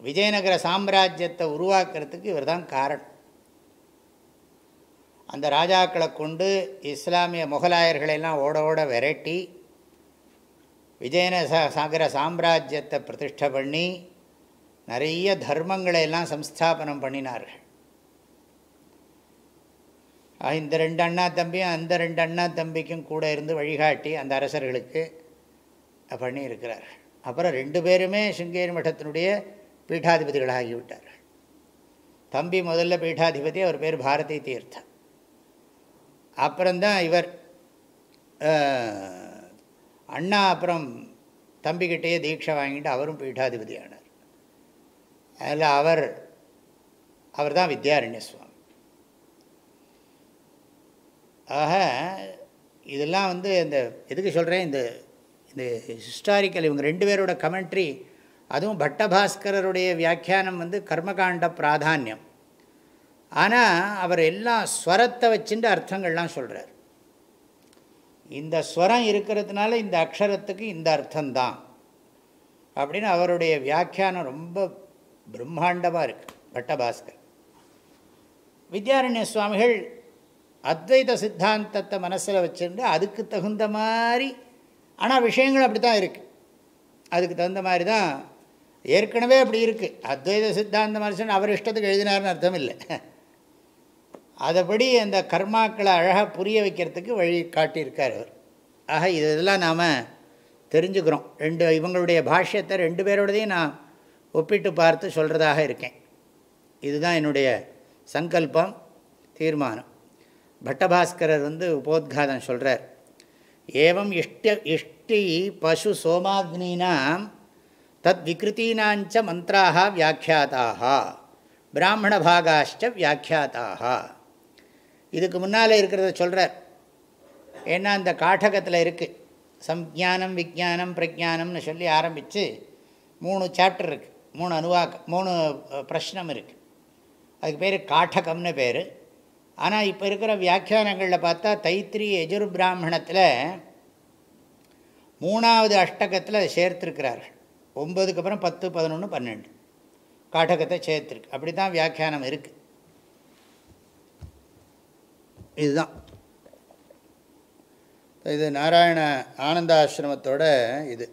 விஜயநகர சாம்ராஜ்யத்தை உருவாக்குறதுக்கு இவர் தான் காரணம் அந்த ராஜாக்களை கொண்டு இஸ்லாமிய முகலாயர்களெல்லாம் ஓட ஓட விரட்டி விஜயநகர சாம்ராஜ்யத்தை பிரதிஷ்டை பண்ணி நிறைய தர்மங்களை எல்லாம் சம்ஸ்தாபனம் பண்ணினார்கள் இந்த ரெண்டு அண்ணா தம்பியும் அந்த ரெண்டு அண்ணா தம்பிக்கும் கூட இருந்து வழிகாட்டி அந்த அரசர்களுக்கு பண்ணி அப்புறம் ரெண்டு பேருமே சிங்கேரி மட்டத்தினுடைய பீட்டாதிபதிகளாகிவிட்டார் தம்பி முதல்ல பீட்டாதிபதி அவர் பேர் பாரதி தீர்த்தம் அப்புறம்தான் இவர் அண்ணா அப்புறம் தம்பிக்கிட்டேயே தீட்சை வாங்கிட்டு அவரும் பீட்டாதிபதியானார் அதில் அவர் அவர் தான் வித்யாரண்ய சுவாமி ஆக இதெல்லாம் வந்து இந்த எதுக்கு சொல்கிறேன் இந்த இந்த ஹிஸ்டாரிக்கல் இவங்க ரெண்டு பேரோட கமெண்ட்ரி அதுவும் பட்டபாஸ்கரருடைய வியாக்கியானம் வந்து கர்மகாண்ட பிராதானியம் ஆனால் அவர் எல்லாம் ஸ்வரத்தை வச்சுட்டு அர்த்தங்கள்லாம் சொல்கிறார் இந்த ஸ்வரம் இருக்கிறதுனால இந்த அக்ஷரத்துக்கு இந்த அர்த்தம்தான் அப்படின்னு அவருடைய வியாக்கியானம் ரொம்ப பிரம்மாண்டமாக இருக்குது பட்டபாஸ்கர் வித்யாரண்ய சுவாமிகள் அத்வைத சித்தாந்தத்தை மனசில் வச்சுருந்து அதுக்கு தகுந்த மாதிரி ஆனால் விஷயங்கள் அப்படி தான் இருக்குது அதுக்கு தகுந்த மாதிரி தான் ஏற்கனவே அப்படி இருக்குது அத்வைத சித்தாந்த மனுஷன் அவர் இஷ்டத்துக்கு எழுதினார்னு அர்த்தம் இல்லை அதைப்படி அந்த கர்மாக்களை அழகாக புரிய வைக்கிறதுக்கு வழி காட்டியிருக்கார் அவர் ஆக இதெல்லாம் நாம் தெரிஞ்சுக்கிறோம் ரெண்டு இவங்களுடைய பாஷ்யத்தை ரெண்டு பேரோடதையும் நான் ஒப்பிட்டு பார்த்து சொல்கிறதாக இருக்கேன் இதுதான் என்னுடைய சங்கல்பம் தீர்மானம் பட்டபாஸ்கரர் வந்து உபோத்காதம் சொல்கிறார் ஏவம் இஷ்ட இஷ்டி பசு சோமாக்னீனாம் தத் விகிருத்தீனாஞ்ச மந்திராக வியாக்கியாதாக பிராமண பாகாஷ்ட வியாக்கியாதாக இதுக்கு முன்னால் இருக்கிறத சொல்கிறார் ஏன்னா அந்த காட்டகத்தில் இருக்குது சம்ஜானம் விஜானம் பிரஜானம்னு சொல்லி ஆரம்பித்து மூணு சாப்டர் இருக்குது மூணு அணுவா மூணு பிரஷ்னம் இருக்குது அதுக்கு பேர் காட்டகம்னு பேர் ஆனால் இப்போ இருக்கிற வியாக்கியானங்களில் பார்த்தா தைத்திரி எஜுர் பிராமணத்தில் மூணாவது அஷ்டகத்தில் அதை சேர்த்துருக்கிறார்கள் ஒம்பதுக்கு அப்புறம் பத்து பதினொன்று பன்னெண்டு காட்டகத்தை சேர்த்துருக்கு அப்படி தான் வியாக்கியானம் இருக்குது இதுதான் இது நாராயண ஆனந்தாசிரமத்தோட இது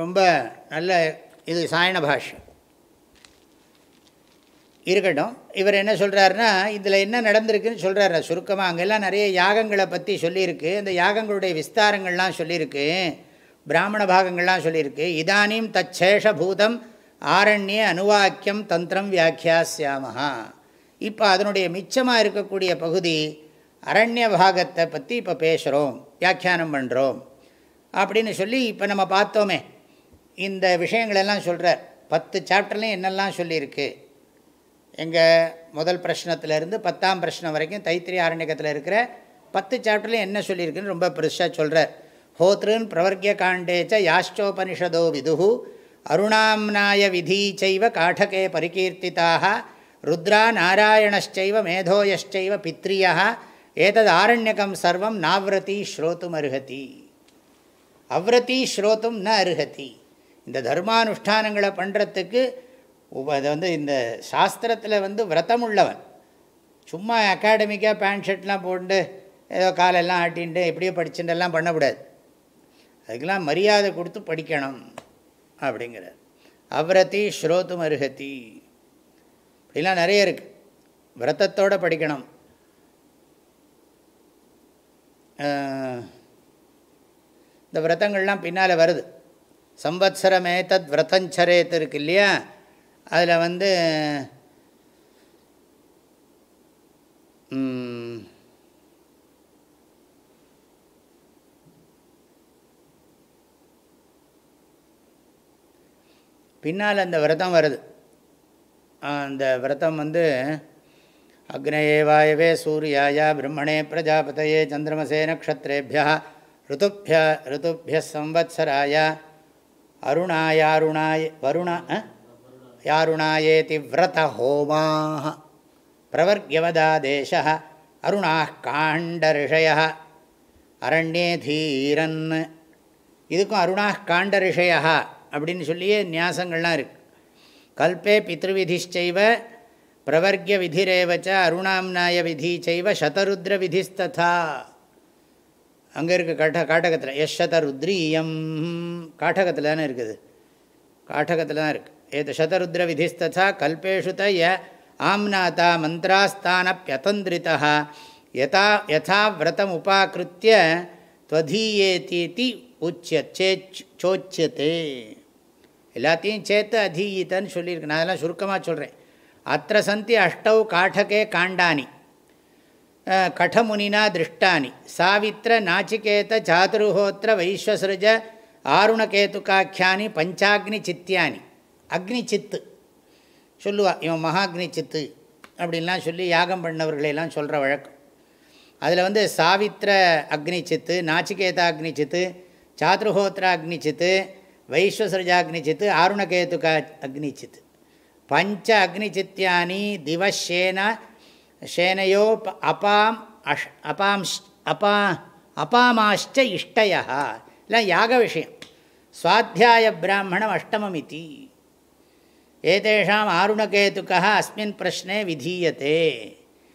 ரொம்ப நல்ல இது சாயண பாஷ்யம் இருக்கட்டும் இவர் என்ன சொல்கிறாருன்னா இதில் என்ன நடந்திருக்குன்னு சொல்கிறாரு சுருக்கமாக அங்கெல்லாம் நிறைய யாகங்களை பற்றி சொல்லியிருக்கு அந்த யாகங்களுடைய விஸ்தாரங்கள்லாம் சொல்லியிருக்கு பிராமண பாகங்கள்லாம் சொல்லியிருக்கு இதானீம் தச்சேஷபூதம் ஆரண்ய அணுவாக்கியம் தந்திரம் வியாக்கியாசியாமஹா இப்போ அதனுடைய மிச்சமாக இருக்கக்கூடிய பகுதி அரண்ய பாகத்தை பற்றி இப்போ பேசுகிறோம் வியாக்கியானம் பண்ணுறோம் அப்படின்னு சொல்லி இப்போ நம்ம பார்த்தோமே இந்த விஷயங்களெல்லாம் சொல்கிறார் பத்து சாப்டர்லேயும் என்னெல்லாம் சொல்லியிருக்கு எங்கள் முதல் பிரச்சனத்திலேருந்து பத்தாம் பிரச்சனை வரைக்கும் தைத்திரி ஆரண்யத்தில் இருக்கிற பத்து சாப்டர்லேயும் என்ன சொல்லியிருக்குன்னு ரொம்ப பெருசாக சொல்கிறார் ஹோத்ருன் பிரவர்கிய காண்டேச்ச யாஷ்டோபனிஷதோ விதுகு அருணாம்னாய விதீச்சைவ காடகே பரிகீர்த்திதாக ருத்ரா நாராயணச்சைவ மேதோயச்சைவ பித்ரியா ஏதது ஆரண்யகம் சர்வம் நாவ்ரதி ஸ்ரோத்தும் அருகதி அவ்ரதி ஸ்ரோத்தும் ந அருகதி இந்த தர்மானுஷ்டானங்களை பண்ணுறதுக்கு அது வந்து இந்த சாஸ்திரத்தில் வந்து விரதம் உள்ளவன் சும்மா அகாடமிக்காக பேண்ட் ஷர்ட்லாம் போட்டு ஏதோ காலெல்லாம் ஆட்டின்ட்டு எப்படியோ படிச்சுட்டுலாம் பண்ணக்கூடாது அதுக்கெல்லாம் மரியாதை கொடுத்து படிக்கணும் அப்படிங்கிறார் அவ்ரதி ஸ்ரோத்து மருகதி இப்படிலாம் நிறைய இருக்குது விரதத்தோடு படிக்கணும் இந்த விரதங்கள்லாம் பின்னால் வருது தத் விரதஞ்சரேத் இருக்கு இல்லையா அதில் வந்து பின்னால் அந்த விரதம் வருது அந்த விரதம் வந்து அக்னயே வாயவே சூரியாயா பிரம்மணே பிரஜாபதையே சந்திரமசே நக்ஷத்திரேபியா ருத்துபிய ருத்துபிய சம்வத்சராய அருணாயாருணாய வருணா யாருணாயே திவிரத ஹோமாக பிரவர்கவதாதேச அருணா காண்ட ரிஷய அரண்யே தீரன் இதுக்கும் அருணா காண்ட ரிஷய அப்படின்னு சொல்லியே நியாசங்கள்லாம் இருக்கு கல்பே பித்ருவிதிச்சைவ பிரவர்கிய விதிரேவச்ச அருணாம்நாய விதி செய்வ சதருத்ர விதிஸ்ததா அங்கே இருக்க காட்ட காட்டகத்தில் எஷத இயம் காட்டகத்தில் தானே இருக்குது காட்டகத்தில் தான் இருக்குது ஏது சதருத்ர விதிஸ்ததா கல்பேஷு த ய மந்திராஸ்தான பியதந்திரிதா யதா யதா விரதம் உபாக்கிருத்திய துவதீயேதீதி உச்சியச்சே சோச்சியத்தே எல்லாத்தையும் சேர்த்து அதீயித்தன்னு சொல்லியிருக்கு நான் அதெல்லாம் சுருக்கமாக சொல்கிறேன் அத்த சந்தி அஷ்டௌ காட்டகே காண்டானி கடமுனினா திருஷ்டானி சாவித்திர நாச்சிகேத சாதுர்ஹோத்திர வைஸ்வசிருஜ ஆருணகேத்துக்காக்கியானி பஞ்சாக்னி சித்தியானி அக்னி சித்து சொல்லுவா இவன் மகாக்னி சித்து அப்படின்லாம் சொல்லி யாகம் பண்ணவர்களெல்லாம் சொல்கிற வழக்கம் அதில் வந்து சாவித்திர அக்னி சித்து நாச்சிகேதா அக்னி சித்து சாதுருஹோத்திர அக்னி சித்து வைஸ்வசிருஜா அக்னி சித்து ஆருணகேத்துக்கா அக்னி சித்து பஞ்ச அக்னி சித்தியானி திவசேன சேனையோ அபாம் அஷ் அபாம் அப்பா அபாமாச்ச இஷ்டயா எல்லாம் யாக விஷயம் சுவாத்தியாய பிராமணம் அஷ்டமம் இது ஏதேஷாம் ஆருணகேதுக்கா அஸ்மின் பிரஷ்னே விதீயத்தே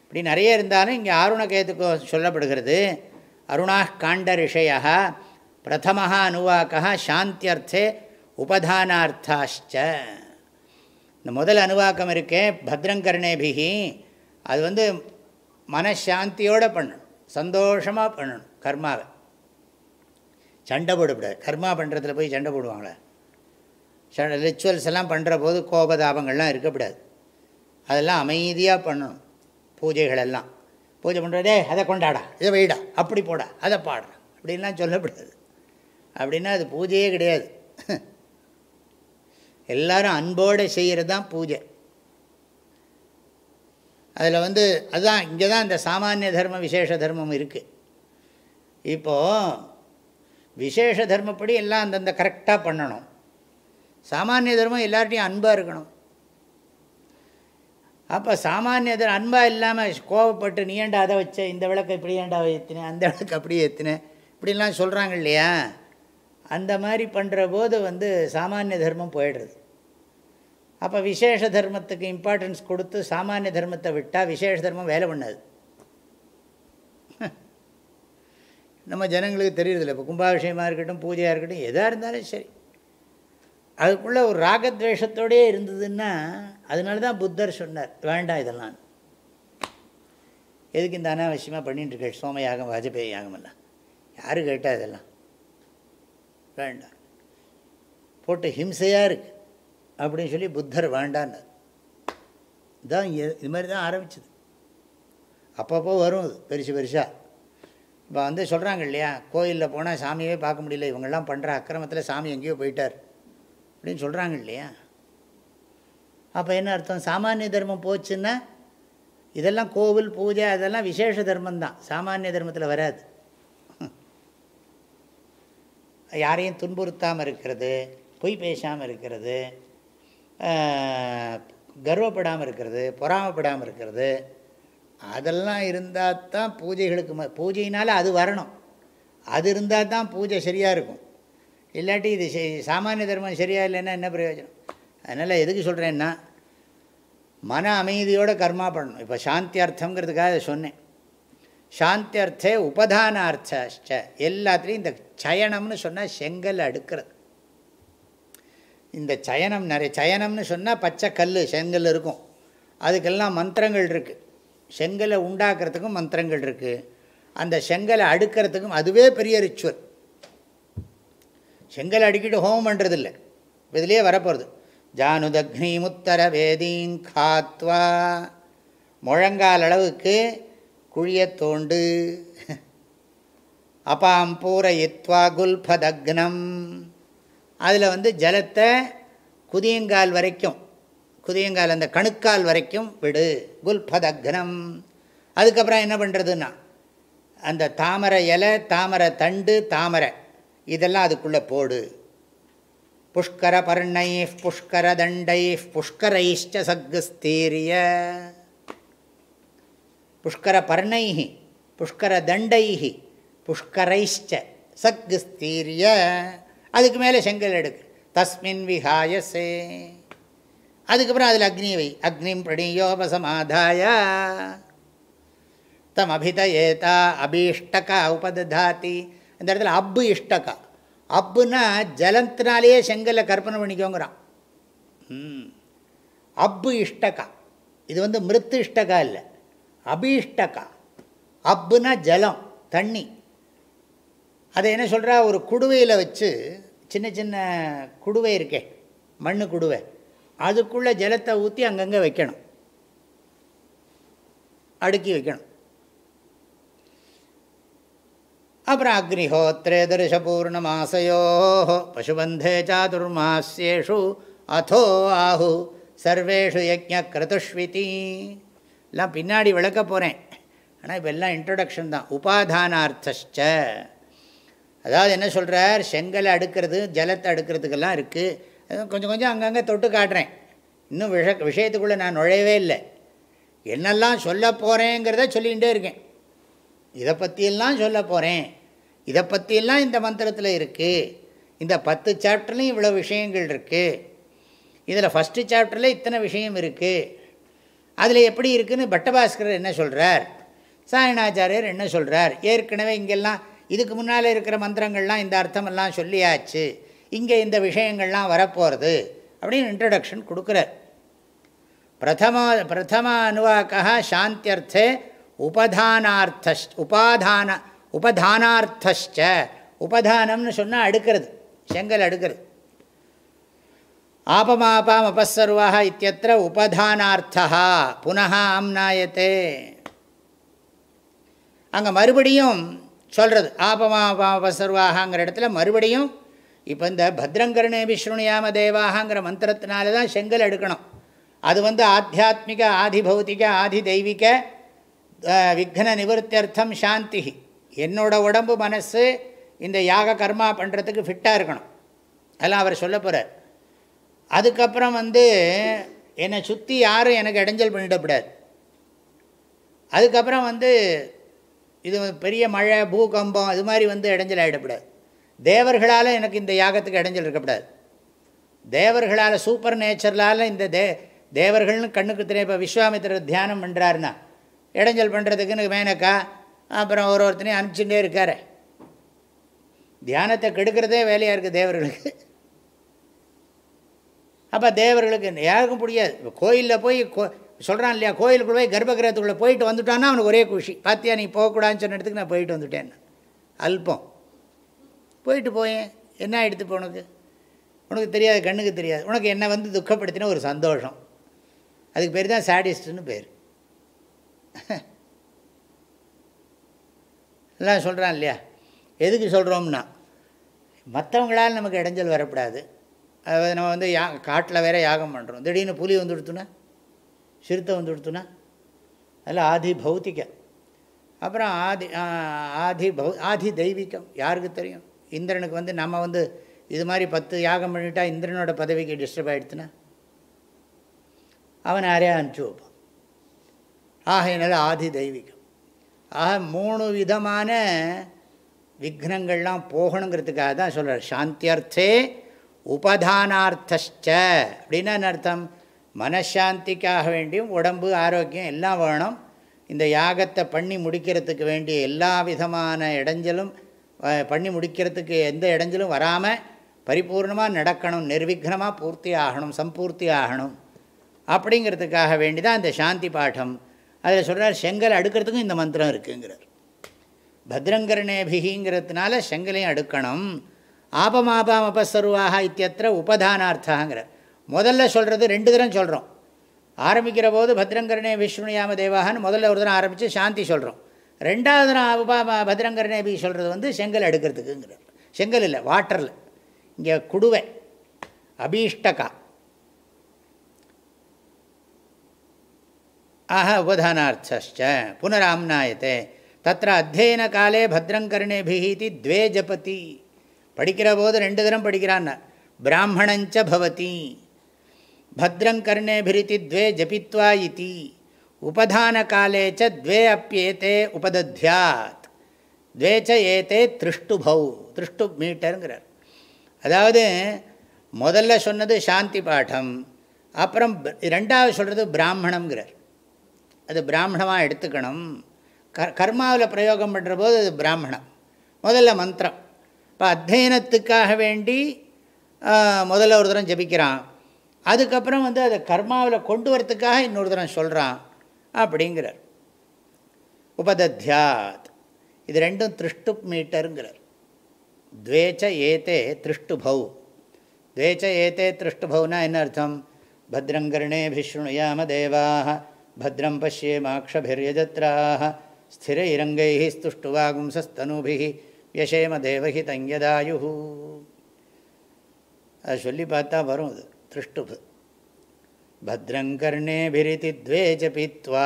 இப்படி நிறைய இருந்தாலும் இங்கே ஆருணகேதுக்கு சொல்லப்படுகிறது அருணா காண்ட ரிஷயா பிரதமா அணுவாக்கா சாந்தியர்த்தே உபதானார்த்தாச்ச இந்த முதல் அணுவாக்கம் இருக்கே பத்ரங்கர்ணேபிகி அது வந்து மனசாந்தியோடு பண்ணணும் சந்தோஷமாக பண்ணணும் கர்மாவை சண்டை போடக்கூடாது கர்மா பண்ணுறதுல போய் சண்டை போடுவாங்களே ரிச்சுவல்ஸ் எல்லாம் பண்ணுற போது கோபதாபங்கள்லாம் இருக்கக்கூடாது அதெல்லாம் அமைதியாக பண்ணணும் பூஜைகள் எல்லாம் பூஜை பண்ணுறதே அதை கொண்டாடா இதை வைடா அப்படி போடா அதை பாடுறா அப்படின்லாம் சொல்லக்கூடாது அப்படின்னா அது பூஜையே கிடையாது [LAUGHS] எல்லாரும் அன்போடு செய்கிறது தான் பூஜை அதில் வந்து அதுதான் இங்கே தான் இந்த சாமானிய தர்மம் விசேஷ தர்மம் இருக்குது இப்போது விசேஷ தர்மப்படி எல்லாம் அந்தந்த கரெக்டாக பண்ணணும் சாமானிய தர்மம் எல்லார்ட்டையும் அன்பாக இருக்கணும் அப்போ சாமானிய தர்மம் அன்பாக இல்லாமல் கோவப்பட்டு நீ ஏண்டா அதை வச்ச இந்த விளக்கு இப்படி ஏண்டா ஏற்றினேன் அந்த விளக்கு அப்படியே ஏற்றினேன் இப்படிலாம் சொல்கிறாங்க இல்லையா அந்த மாதிரி பண்ணுற போது வந்து சாமானிய தர்மம் போயிடுறது அப்போ விசேஷ தர்மத்துக்கு இம்பார்ட்டன்ஸ் கொடுத்து சாமானிய தர்மத்தை விட்டால் விசேஷ தர்மம் வேலை பண்ணாது நம்ம ஜனங்களுக்கு தெரியறதில்லை இப்போ கும்பாபிஷேகமாக இருக்கட்டும் பூஜையாக இருக்கட்டும் எதாக இருந்தாலும் சரி அதுக்குள்ளே ஒரு ராகத்வேஷத்தோடையே இருந்ததுன்னா அதனால தான் புத்தர் சொன்னார் வேண்டாம் இதெல்லாம் எதுக்கு இந்த அனாவசியமாக பண்ணிட்டுருக்க சோமயாகம் வாஜ்பேயி யாகமெல்லாம் யார் கேட்டால் இதெல்லாம் வேண்டாம் போட்டு ஹிம்சையாக இருக்குது அப்படின்னு சொல்லி புத்தர் வேண்டான்னு தான் இது மாதிரி தான் ஆரம்பிச்சது அப்பப்போ வரும் அது பெருசு பெருசாக இப்போ வந்து சொல்கிறாங்க இல்லையா கோயிலில் போனால் சாமியவே பார்க்க முடியல இவங்கெல்லாம் பண்ணுற அக்கிரமத்தில் சாமி எங்கேயோ போயிட்டார் அப்படின்னு சொல்கிறாங்க இல்லையா அப்போ என்ன அர்த்தம் சாமானிய தர்மம் போச்சுன்னா இதெல்லாம் கோவில் பூஜை அதெல்லாம் விசேஷ தர்மம் தான் சாமானிய தர்மத்தில் வராது யாரையும் துன்புறுத்தாமல் இருக்கிறது பொய் பேசாமல் இருக்கிறது கர்வப்படாமல் இருக்கிறது பொறாமப்படாமல் இருக்கிறது அதெல்லாம் இருந்தால் தான் பூஜைகளுக்கு ம பூஜையினால் அது வரணும் அது இருந்தால் தான் பூஜை சரியாக இருக்கும் இல்லாட்டி இது சாமானிய தர்மம் சரியாக இல்லைன்னா என்ன பிரயோஜனம் அதனால் எதுக்கு சொல்கிறேன்னா மன அமைதியோடு கர்மா பண்ணணும் இப்போ சாந்தி அர்த்தங்கிறதுக்காக சொன்னேன் சாந்தி அர்த்தே அர்த்த எல்லாத்துலேயும் இந்த சயனம்னு சொன்னால் செங்கல் அடுக்கிறது இந்த சயனம் நிறைய சயனம்னு சொன்னால் பச்சை கல் செங்கல் இருக்கும் அதுக்கெல்லாம் மந்திரங்கள் இருக்குது செங்கலை உண்டாக்குறதுக்கும் மந்திரங்கள் இருக்குது அந்த செங்கலை அடுக்கிறதுக்கும் அதுவே பெரிய ரிச்சுவல் செங்கலை அடிக்கிட்டு ஹோமம் பண்ணுறதில்ல இதுலேயே வரப்போகிறது ஜானுதக்னி முத்தர வேதீங் காத்வா முழங்கால் அளவுக்கு குழிய தோண்டு அப்பாம் பூரயித்வா குல்பதக்னம் அதில் வந்து ஜலத்தை குதியங்கால் வரைக்கும் குதியங்கால் அந்த கணுக்கால் வரைக்கும் விடு குல்பதக்னம் அதுக்கப்புறம் என்ன பண்ணுறதுன்னா அந்த தாமரை இலை தாமரை தண்டு தாமரை இதெல்லாம் அதுக்குள்ளே போடு புஷ்கர பர்ணை புஷ்கர தண்டை புஷ்கரைஷ்ட சகுஸ்தீரிய புஷ்கர பர்ணை புஷ்கர தண்டை புஷ்கரைஷ்ட சக்குஸ்தீரிய அதுக்கு மேலே செங்கல் எடுக்கு தஸ்மின் விஹாயசே அதுக்கப்புறம் அதில் அக்னி வை அக்னிம் பிரணியோபசமாதாய தம் அபித ஏதா அபீஷ்டகா உபததாத்தி இந்த இடத்துல அப்பு இஷ்டகா அப்புனா ஜலத்தினாலேயே செங்கலை கற்பனை பண்ணிக்கோங்கிறான் அப்பு இஷ்டகா இது வந்து மிருத்து இஷ்டகா இல்லை அபீஷ்டகா அப்புனா ஜலம் தண்ணி அதை என்ன சொல்கிறா ஒரு குடுவையில் வச்சு சின்ன சின்ன குடுவை இருக்கே மண் குடுவை அதுக்குள்ளே ஜலத்தை ஊற்றி அங்கங்கே வைக்கணும் அடுக்கி வைக்கணும் அப்புறம் அக்னிஹோத்திரே தரிசபூர்ணமாசையோ பசுபந்தே சாதுர்மாசியேஷு அதோ ஆஹு சர்வேஷு யஜ்ய எல்லாம் பின்னாடி விளக்க போகிறேன் ஆனால் இப்போ எல்லாம் இன்ட்ரடக்ஷன் தான் உபாதானார்த்தச்ச அதாவது என்ன சொல்கிறார் செங்கலை அடுக்கிறது ஜலத்தை அடுக்கிறதுக்கெல்லாம் இருக்குது கொஞ்சம் கொஞ்சம் அங்கங்கே தொட்டு காட்டுறேன் இன்னும் விஷ விஷயத்துக்குள்ளே நான் நுழையவே இல்லை என்னெல்லாம் சொல்ல போகிறேங்கிறத சொல்லிகிட்டே இருக்கேன் இதை பற்றியெல்லாம் சொல்ல போகிறேன் இதை பற்றியெல்லாம் இந்த மந்திரத்தில் இருக்குது இந்த பத்து சாப்டர்லையும் இவ்வளோ விஷயங்கள் இருக்குது இதில் ஃபஸ்ட்டு சாப்டரில் இத்தனை விஷயம் இருக்குது அதில் எப்படி இருக்குதுன்னு பட்டபாஸ்கர் என்ன சொல்கிறார் சாயணாச்சாரியர் என்ன சொல்கிறார் ஏற்கனவே இங்கெல்லாம் இதுக்கு முன்னால் இருக்கிற மந்திரங்கள்லாம் இந்த அர்த்தமெல்லாம் சொல்லியாச்சு இங்கே இந்த விஷயங்கள்லாம் வரப்போகிறது அப்படின்னு இன்ட்ரடக்ஷன் கொடுக்குறார் பிரதம பிரதம அணுவாக்கா சாந்தியர்த்தே உபதானார்த்த உபாதான உபதானார்த்த உபதானம்னு சொன்னால் அடுக்கிறது செங்கல் அடுக்கிறது ஆபமாபாம் அபசர்வாக இத்தியத்திர உபதானார்த்தா புனகா ஆம்னாயத்தே அங்கே மறுபடியும் சொல்கிறது ஆபமாபாப சர்வாகாங்கிற இடத்துல மறுபடியும் இப்போ இந்த பத்ரங்கருணே விஷ்ணுனியாம தேவாகங்கிற மந்திரத்தினால தான் செங்கல் எடுக்கணும் அது வந்து ஆத்தியாத்மிக ஆதி பௌத்திக ஆதி தெய்வீக விக்ன நிவர்த்தியர்த்தம் சாந்தி என்னோடய உடம்பு மனசு இந்த யாக கர்மா பண்ணுறதுக்கு ஃபிட்டாக இருக்கணும் அதெல்லாம் அவர் சொல்ல போகிறார் அதுக்கப்புறம் வந்து என்னை சுற்றி யாரும் எனக்கு இடைஞ்சல் பண்ணிடக்கூடாது அதுக்கப்புறம் வந்து இது பெரிய மழை பூகம்பம் இது மாதிரி வந்து இடைஞ்சல் ஆகிடக்கூடாது தேவர்களால் எனக்கு இந்த யாகத்துக்கு இடைஞ்சல் இருக்கக்கூடாது தேவர்களால் சூப்பர் நேச்சரலால் இந்த தே தேவர்கள்னு கண்ணுக்கு தெரிய இப்போ விஸ்வாமித்திர தியானம் பண்ணுறாருன்னா இடைஞ்சல் பண்ணுறதுக்குன்னு மேனக்கா அப்புறம் ஒரு ஒருத்தனையும் அனுப்பிச்சுட்டே இருக்கார் தியானத்தை கெடுக்கிறதே வேலையாக இருக்குது தேவர்களுக்கு அப்போ தேவர்களுக்கு யாருக்கும் பிடிக்காது இப்போ கோயிலில் போய் கோ சொல்கிறான் இல்லையா கோயிலுக்குள்ளே போய் கர்ப்பகிரகத்துக்குள்ளே போயிட்டு வந்துட்டான்னா அவனுக்கு ஒரே குஷி பாத்தியா நீ போகக்கூடாதுன்னு சொன்ன இடத்துக்கு நான் போயிட்டு வந்துட்டேன் அல்பம் போயிட்டு போயேன் என்ன ஆகிடுது இப்போ உனக்கு உனக்கு தெரியாது கண்ணுக்கு தெரியாது உனக்கு என்னை வந்து துக்கப்படுத்தின ஒரு சந்தோஷம் அதுக்கு பேர் தான் சாடிஸ்ட்னு பேர் [LAUGHS] எல்லாம் சொல்கிறான் இல்லையா எதுக்கு சொல்கிறோம்னா மற்றவங்களால் நமக்கு இடைஞ்சல் வரக்கூடாது அதாவது நம்ம வந்து யா காட்டில் வேறு யாகம் பண்ணுறோம் திடீர்னு புலி வந்துடுத்துன்னா சிறுத்தை வந்துடுத்துனா அதில் ஆதி பௌத்திக அப்புறம் ஆதி ஆதி பௌ ஆதி தெய்வீகம் யாருக்கு தெரியும் இந்திரனுக்கு வந்து நம்ம வந்து இது மாதிரி பத்து யாகம் பண்ணிட்டா இந்திரனோட பதவிக்கு டிஸ்டர்ப் ஆகிடுத்துனா அவன் நிறையா அனுப்பிச்சி வைப்பான் ஆகையினால ஆதி தெய்வீகம் ஆக மூணு விதமான விக்னங்கள்லாம் போகணுங்கிறதுக்காக தான் சொல்கிறார் சாந்தியர்த்தே உபதானார்த்த அப்படின்னா அர்த்தம் மனசாந்திக்காக வேண்டியும் உடம்பு ஆரோக்கியம் எல்லாம் வேணும் இந்த யாகத்தை பண்ணி முடிக்கிறதுக்கு வேண்டிய எல்லா விதமான இடைஞ்சலும் பண்ணி முடிக்கிறதுக்கு எந்த இடைஞ்சலும் வராமல் பரிபூர்ணமாக நடக்கணும் நிர்விக்னமாக பூர்த்தி ஆகணும் சம்பூர்த்தி ஆகணும் அப்படிங்கிறதுக்காக வேண்டி தான் இந்த சாந்தி பாடம் அதில் சொல்கிறார் செங்கல் அடுக்கிறதுக்கும் இந்த மந்திரம் இருக்குங்கிறார் பத்ரங்கரணேபிகிங்கிறதுனால செங்கலையும் அடுக்கணும் ஆபமாபாம் அபஸ்வருவாக இத்தியத்திர உபதானார்த்தாங்கிறார் முதல்ல சொல்கிறது ரெண்டு தினம் சொல்கிறோம் ஆரம்பிக்கிற போது பத்ரங்கரணே விஷ்ணுயாம தேவாகன்னு முதல்ல ஒரு தினம் ஆரம்பித்து சாந்தி சொல்கிறோம் ரெண்டாவது தினம் உபா பத்ரங்கரணே பி சொல்கிறது வந்து செங்கல் எடுக்கிறதுக்குங்கிறார் செங்கல் இல்லை வாட்டரில் இங்கே குடுவை அபீஷ்டகா ஆஹ உபதானார்த்த புனராம்நாயத்தை தத்திர அத்தியன காலே பத்ரங்கரணே பிஹீதி துவே ஜபதி படிக்கிற போது ரெண்டு தினம் படிக்கிறான் பிராமணஞ்ச பவதி பத்ரங்கர்ணேபிரித்தி த்வே ஜபித்வா இதி உபதான காலே ச த்வே அப்பியேதே உபதத்யாத் துவேச்ச ஏத்தே ஏதே திருஷ்டுபௌ திருஷ்டு மீட்டருங்கிறார் அதாவது முதல்ல சொன்னது சாந்தி பாடம் அப்புறம் ரெண்டாவது சொல்கிறது பிராமணங்கிறார் அது பிராமணமாக எடுத்துக்கணும் க கர்மாவில் பிரயோகம் பண்ணுற போது அது பிராமணம் முதல்ல மந்திரம் இப்போ அத்தியனத்துக்காக வேண்டி முதல்ல ஒரு தரம் ஜபிக்கிறான் அதுக்கப்புறம் வந்து அதை கர்மாவில் கொண்டு வரத்துக்காக இன்னொரு தரம் சொல்கிறான் அப்படிங்கிறார் உபதத்தியாத் இது ரெண்டும் திருஷ்டு மீட்டருங்கிறார் துவேச்ச ஏத்தே திருஷ்டுபவ் துவேச்ச ஏத்தே திருஷ்டுபவ்னா என்ன அர்த்தம் பத்ரங்கர்ணே பிஷ்ணுயாம தேவாக பத்ரம் பசியே மாக்ஷபிர்யஜத்ராக ஸ்திர இரங்கை ஸ்துஷ்டுவாகும்சஸ்தனுபி யசேம தேவஹி தங்கதாயு அது சொல்லி பார்த்தா வரும் அது திருஷ்டுபு பத்ரங்கர்ணே விரிதி த்வே ஜபித்வா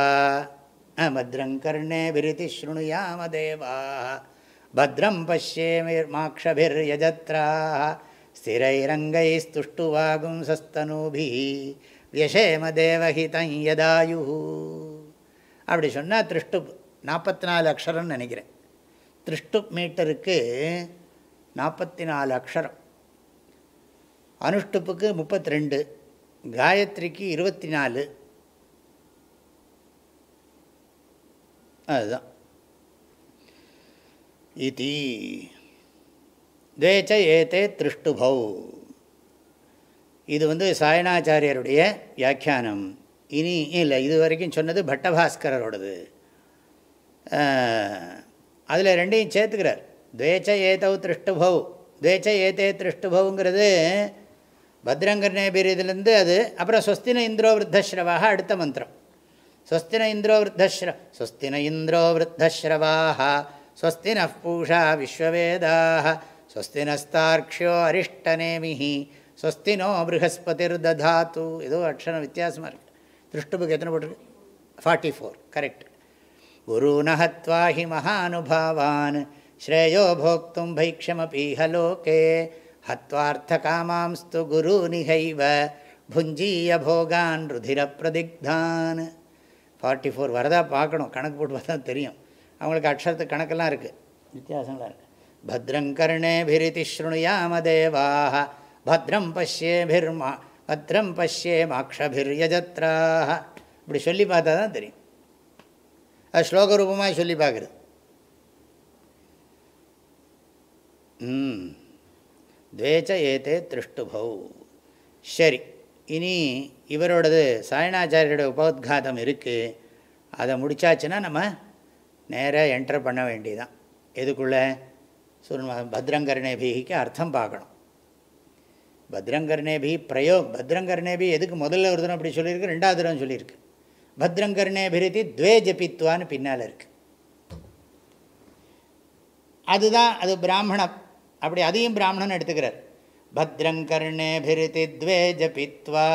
பத்ரங்கர்ணே விரிதி ஸ்ருணுயாம தேவா பத்ரம் பசியேமாட்சபிர்யஜத்ரா ஸ்திரைரங்கைஸ்துஷ்டுவாகும் சஸ்தனூபி வியசேம தேவஹிதம் யதாயு அப்படி சொன்னால் திருஷ்டுப் நாற்பத்தி நாலு அக்ஷரம்னு நினைக்கிறேன் திருஷ்டுப் மீட்டருக்கு நாற்பத்தி நாலு அக்ஷரம் அனுஷ்டுப்புக்கு முப்பத்தி ரெண்டு காயத்ரிக்கு இருபத்தி நாலு அதுதான் ஏதே துவேச்ச திருஷ்டுபௌ இது வந்து சாயணாச்சாரியருடைய வியாக்கியானம் இனி இல்லை இது வரைக்கும் சொன்னது பட்டபாஸ்கரோடது அதில் ரெண்டையும் சேர்த்துக்கிறார் துவேச்ச ஏதவ் திருஷ்டுபவ் துவேச்ச ஏதே திருஷ்டுபவுங்கிறது பத்ரங்கர்னே பீரியதுலேருந்து அது அப்புறம் ஸ்வஸ்தின இந்திரோ விருத்தஸ்ரவாக அடுத்த மந்திரம் ஸ்வஸ்தின இந்திரோ விருத்தஸ்ர ஸ்வஸ்தின இந்திரோ விருத்தஸ்ரவாக ஸ்வஸ்தின பூஷா விஸ்வவேதாக ஸ்வஸ்தினஸ்தார்க்ஷியோ அரிஷ்டநேமிஹி ஸ்வஸ்தினோ ப்ரகஸ்பதிர் ததாத்து ஏதோ அக்ஷரம் வித்தியாசமாக இருக்குது திருஷ்டுபுக்கு எத்தனை போட்டிருக்கு ஃபார்ட்டி ஃபோர் கரெக்ட் குருநகத்வாஹி மகானுபாவான் ஸ்ரேயோ போக்தும் பைக்ஷமபீஹலோகே ஹத்வார்த்தகாமாம்ஸ்து குரு நிகைவ புஞ்சீய போகான் ருதிர பிரதிக்தான் ஃபார்ட்டி ஃபோர் வரதா பார்க்கணும் கணக்கு போட்டு பார்த்தா தெரியும் அவங்களுக்கு அக்ஷரத்து கணக்கெல்லாம் இருக்குது வித்தியாசங்களாக இருக்குது பத்ரங்கர்ணே பிரிதி ஸ்ருணுயாம தேவாக பத்ரம் பஷ்யே பிர்மா பத்ரம் பஷ்யே மாக்ஷபிர் யஜத்ராக இப்படி சொல்லி பார்த்தா தான் தெரியும் அது ஸ்லோக ரூபமாக சொல்லி பார்க்குறது ம் துவேச்ச ஏதே திருஷ்டுபௌ சரி இனி இவரோடது சாயணாச்சாரியோட உபோத்காதம் இருக்குது அதை முடித்தாச்சுன்னா நம்ம நேராக என்டர் பண்ண வேண்டியதான் எதுக்குள்ளே பத்ரங்கர்ணேபிக்கு அர்த்தம் பார்க்கணும் பத்ரங்கர்ணேபி பிரயோ பத்ரங்கர்ணேபி எதுக்கு முதல்ல ஒரு தரம் அப்படி சொல்லியிருக்கு ரெண்டாவது தரம் சொல்லியிருக்கு பத்ரங்கர்ணேபிரிதி துவே ஜபித்வான்னு பின்னால் இருக்குது அதுதான் அது பிராமண அப்படி அதையும் பிராமணன் எடுத்துக்கிறார் பத்ரங்கர்ணே பத்ரங்கர்ணேபிரிதி த்வே ஜபித்வா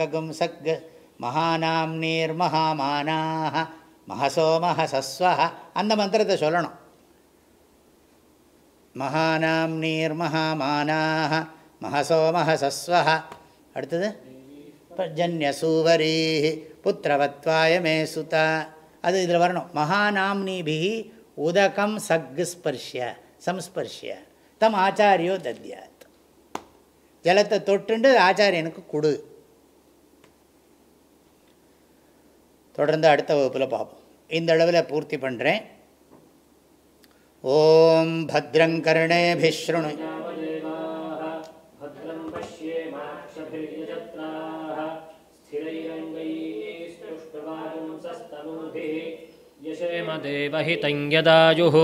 ககும் சக் மகாநாம்னீர் மகாமானாக மகசோ மகசஸ்வஹ அந்த மந்திரத்தை சொல்லணும் மகாநாம்னீர் மகாமானாக மகசோ மகசஸ்வஹ அடுத்தது ஜன்யசூவரீ புத்திரவத்வாய மே அது இதில் வரணும் மகாநாம்னிபிஹி உதகம் சக் ஸ்பர்ஷ்ய சம்ஸ்பர்ஷ்ய தம் ஆச்சாரியோ தத்யாத் ஜலத்தை தொட்டுண்டு ஆச்சாரியனுக்கு கொடு தொடர்ந்து அடுத்த வகுப்பில் பார்ப்போம் இந்த அளவில் பூர்த்தி பண்ணுறேன் ஓம் பிஸ்ருணு
देवहितं यदायुः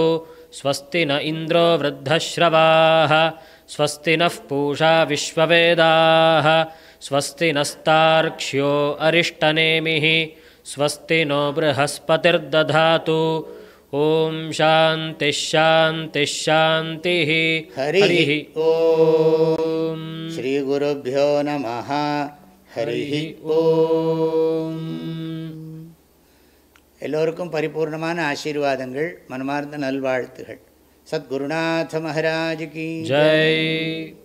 स्वस्ति न इन्द्रो वृद्धश्रवाः स्वस्ति नः पूषा विश्ववेदाः स्वस्ति नस्तार्क्ष्यो अरिष्टनेमिः स्वस्ति नो बृहस्पतिर्दधातु ॐ शान्तिः शान्तिः हरिः
ॐ श्रीगुरुभ्यो नमः हरिः ॐ எல்லோருக்கும் பரிபூர்ணமான ஆசீர்வாதங்கள் மனமார்ந்த நல்வாழ்த்துகள் சத்குருநாத மகாராஜ் கி ஜெய்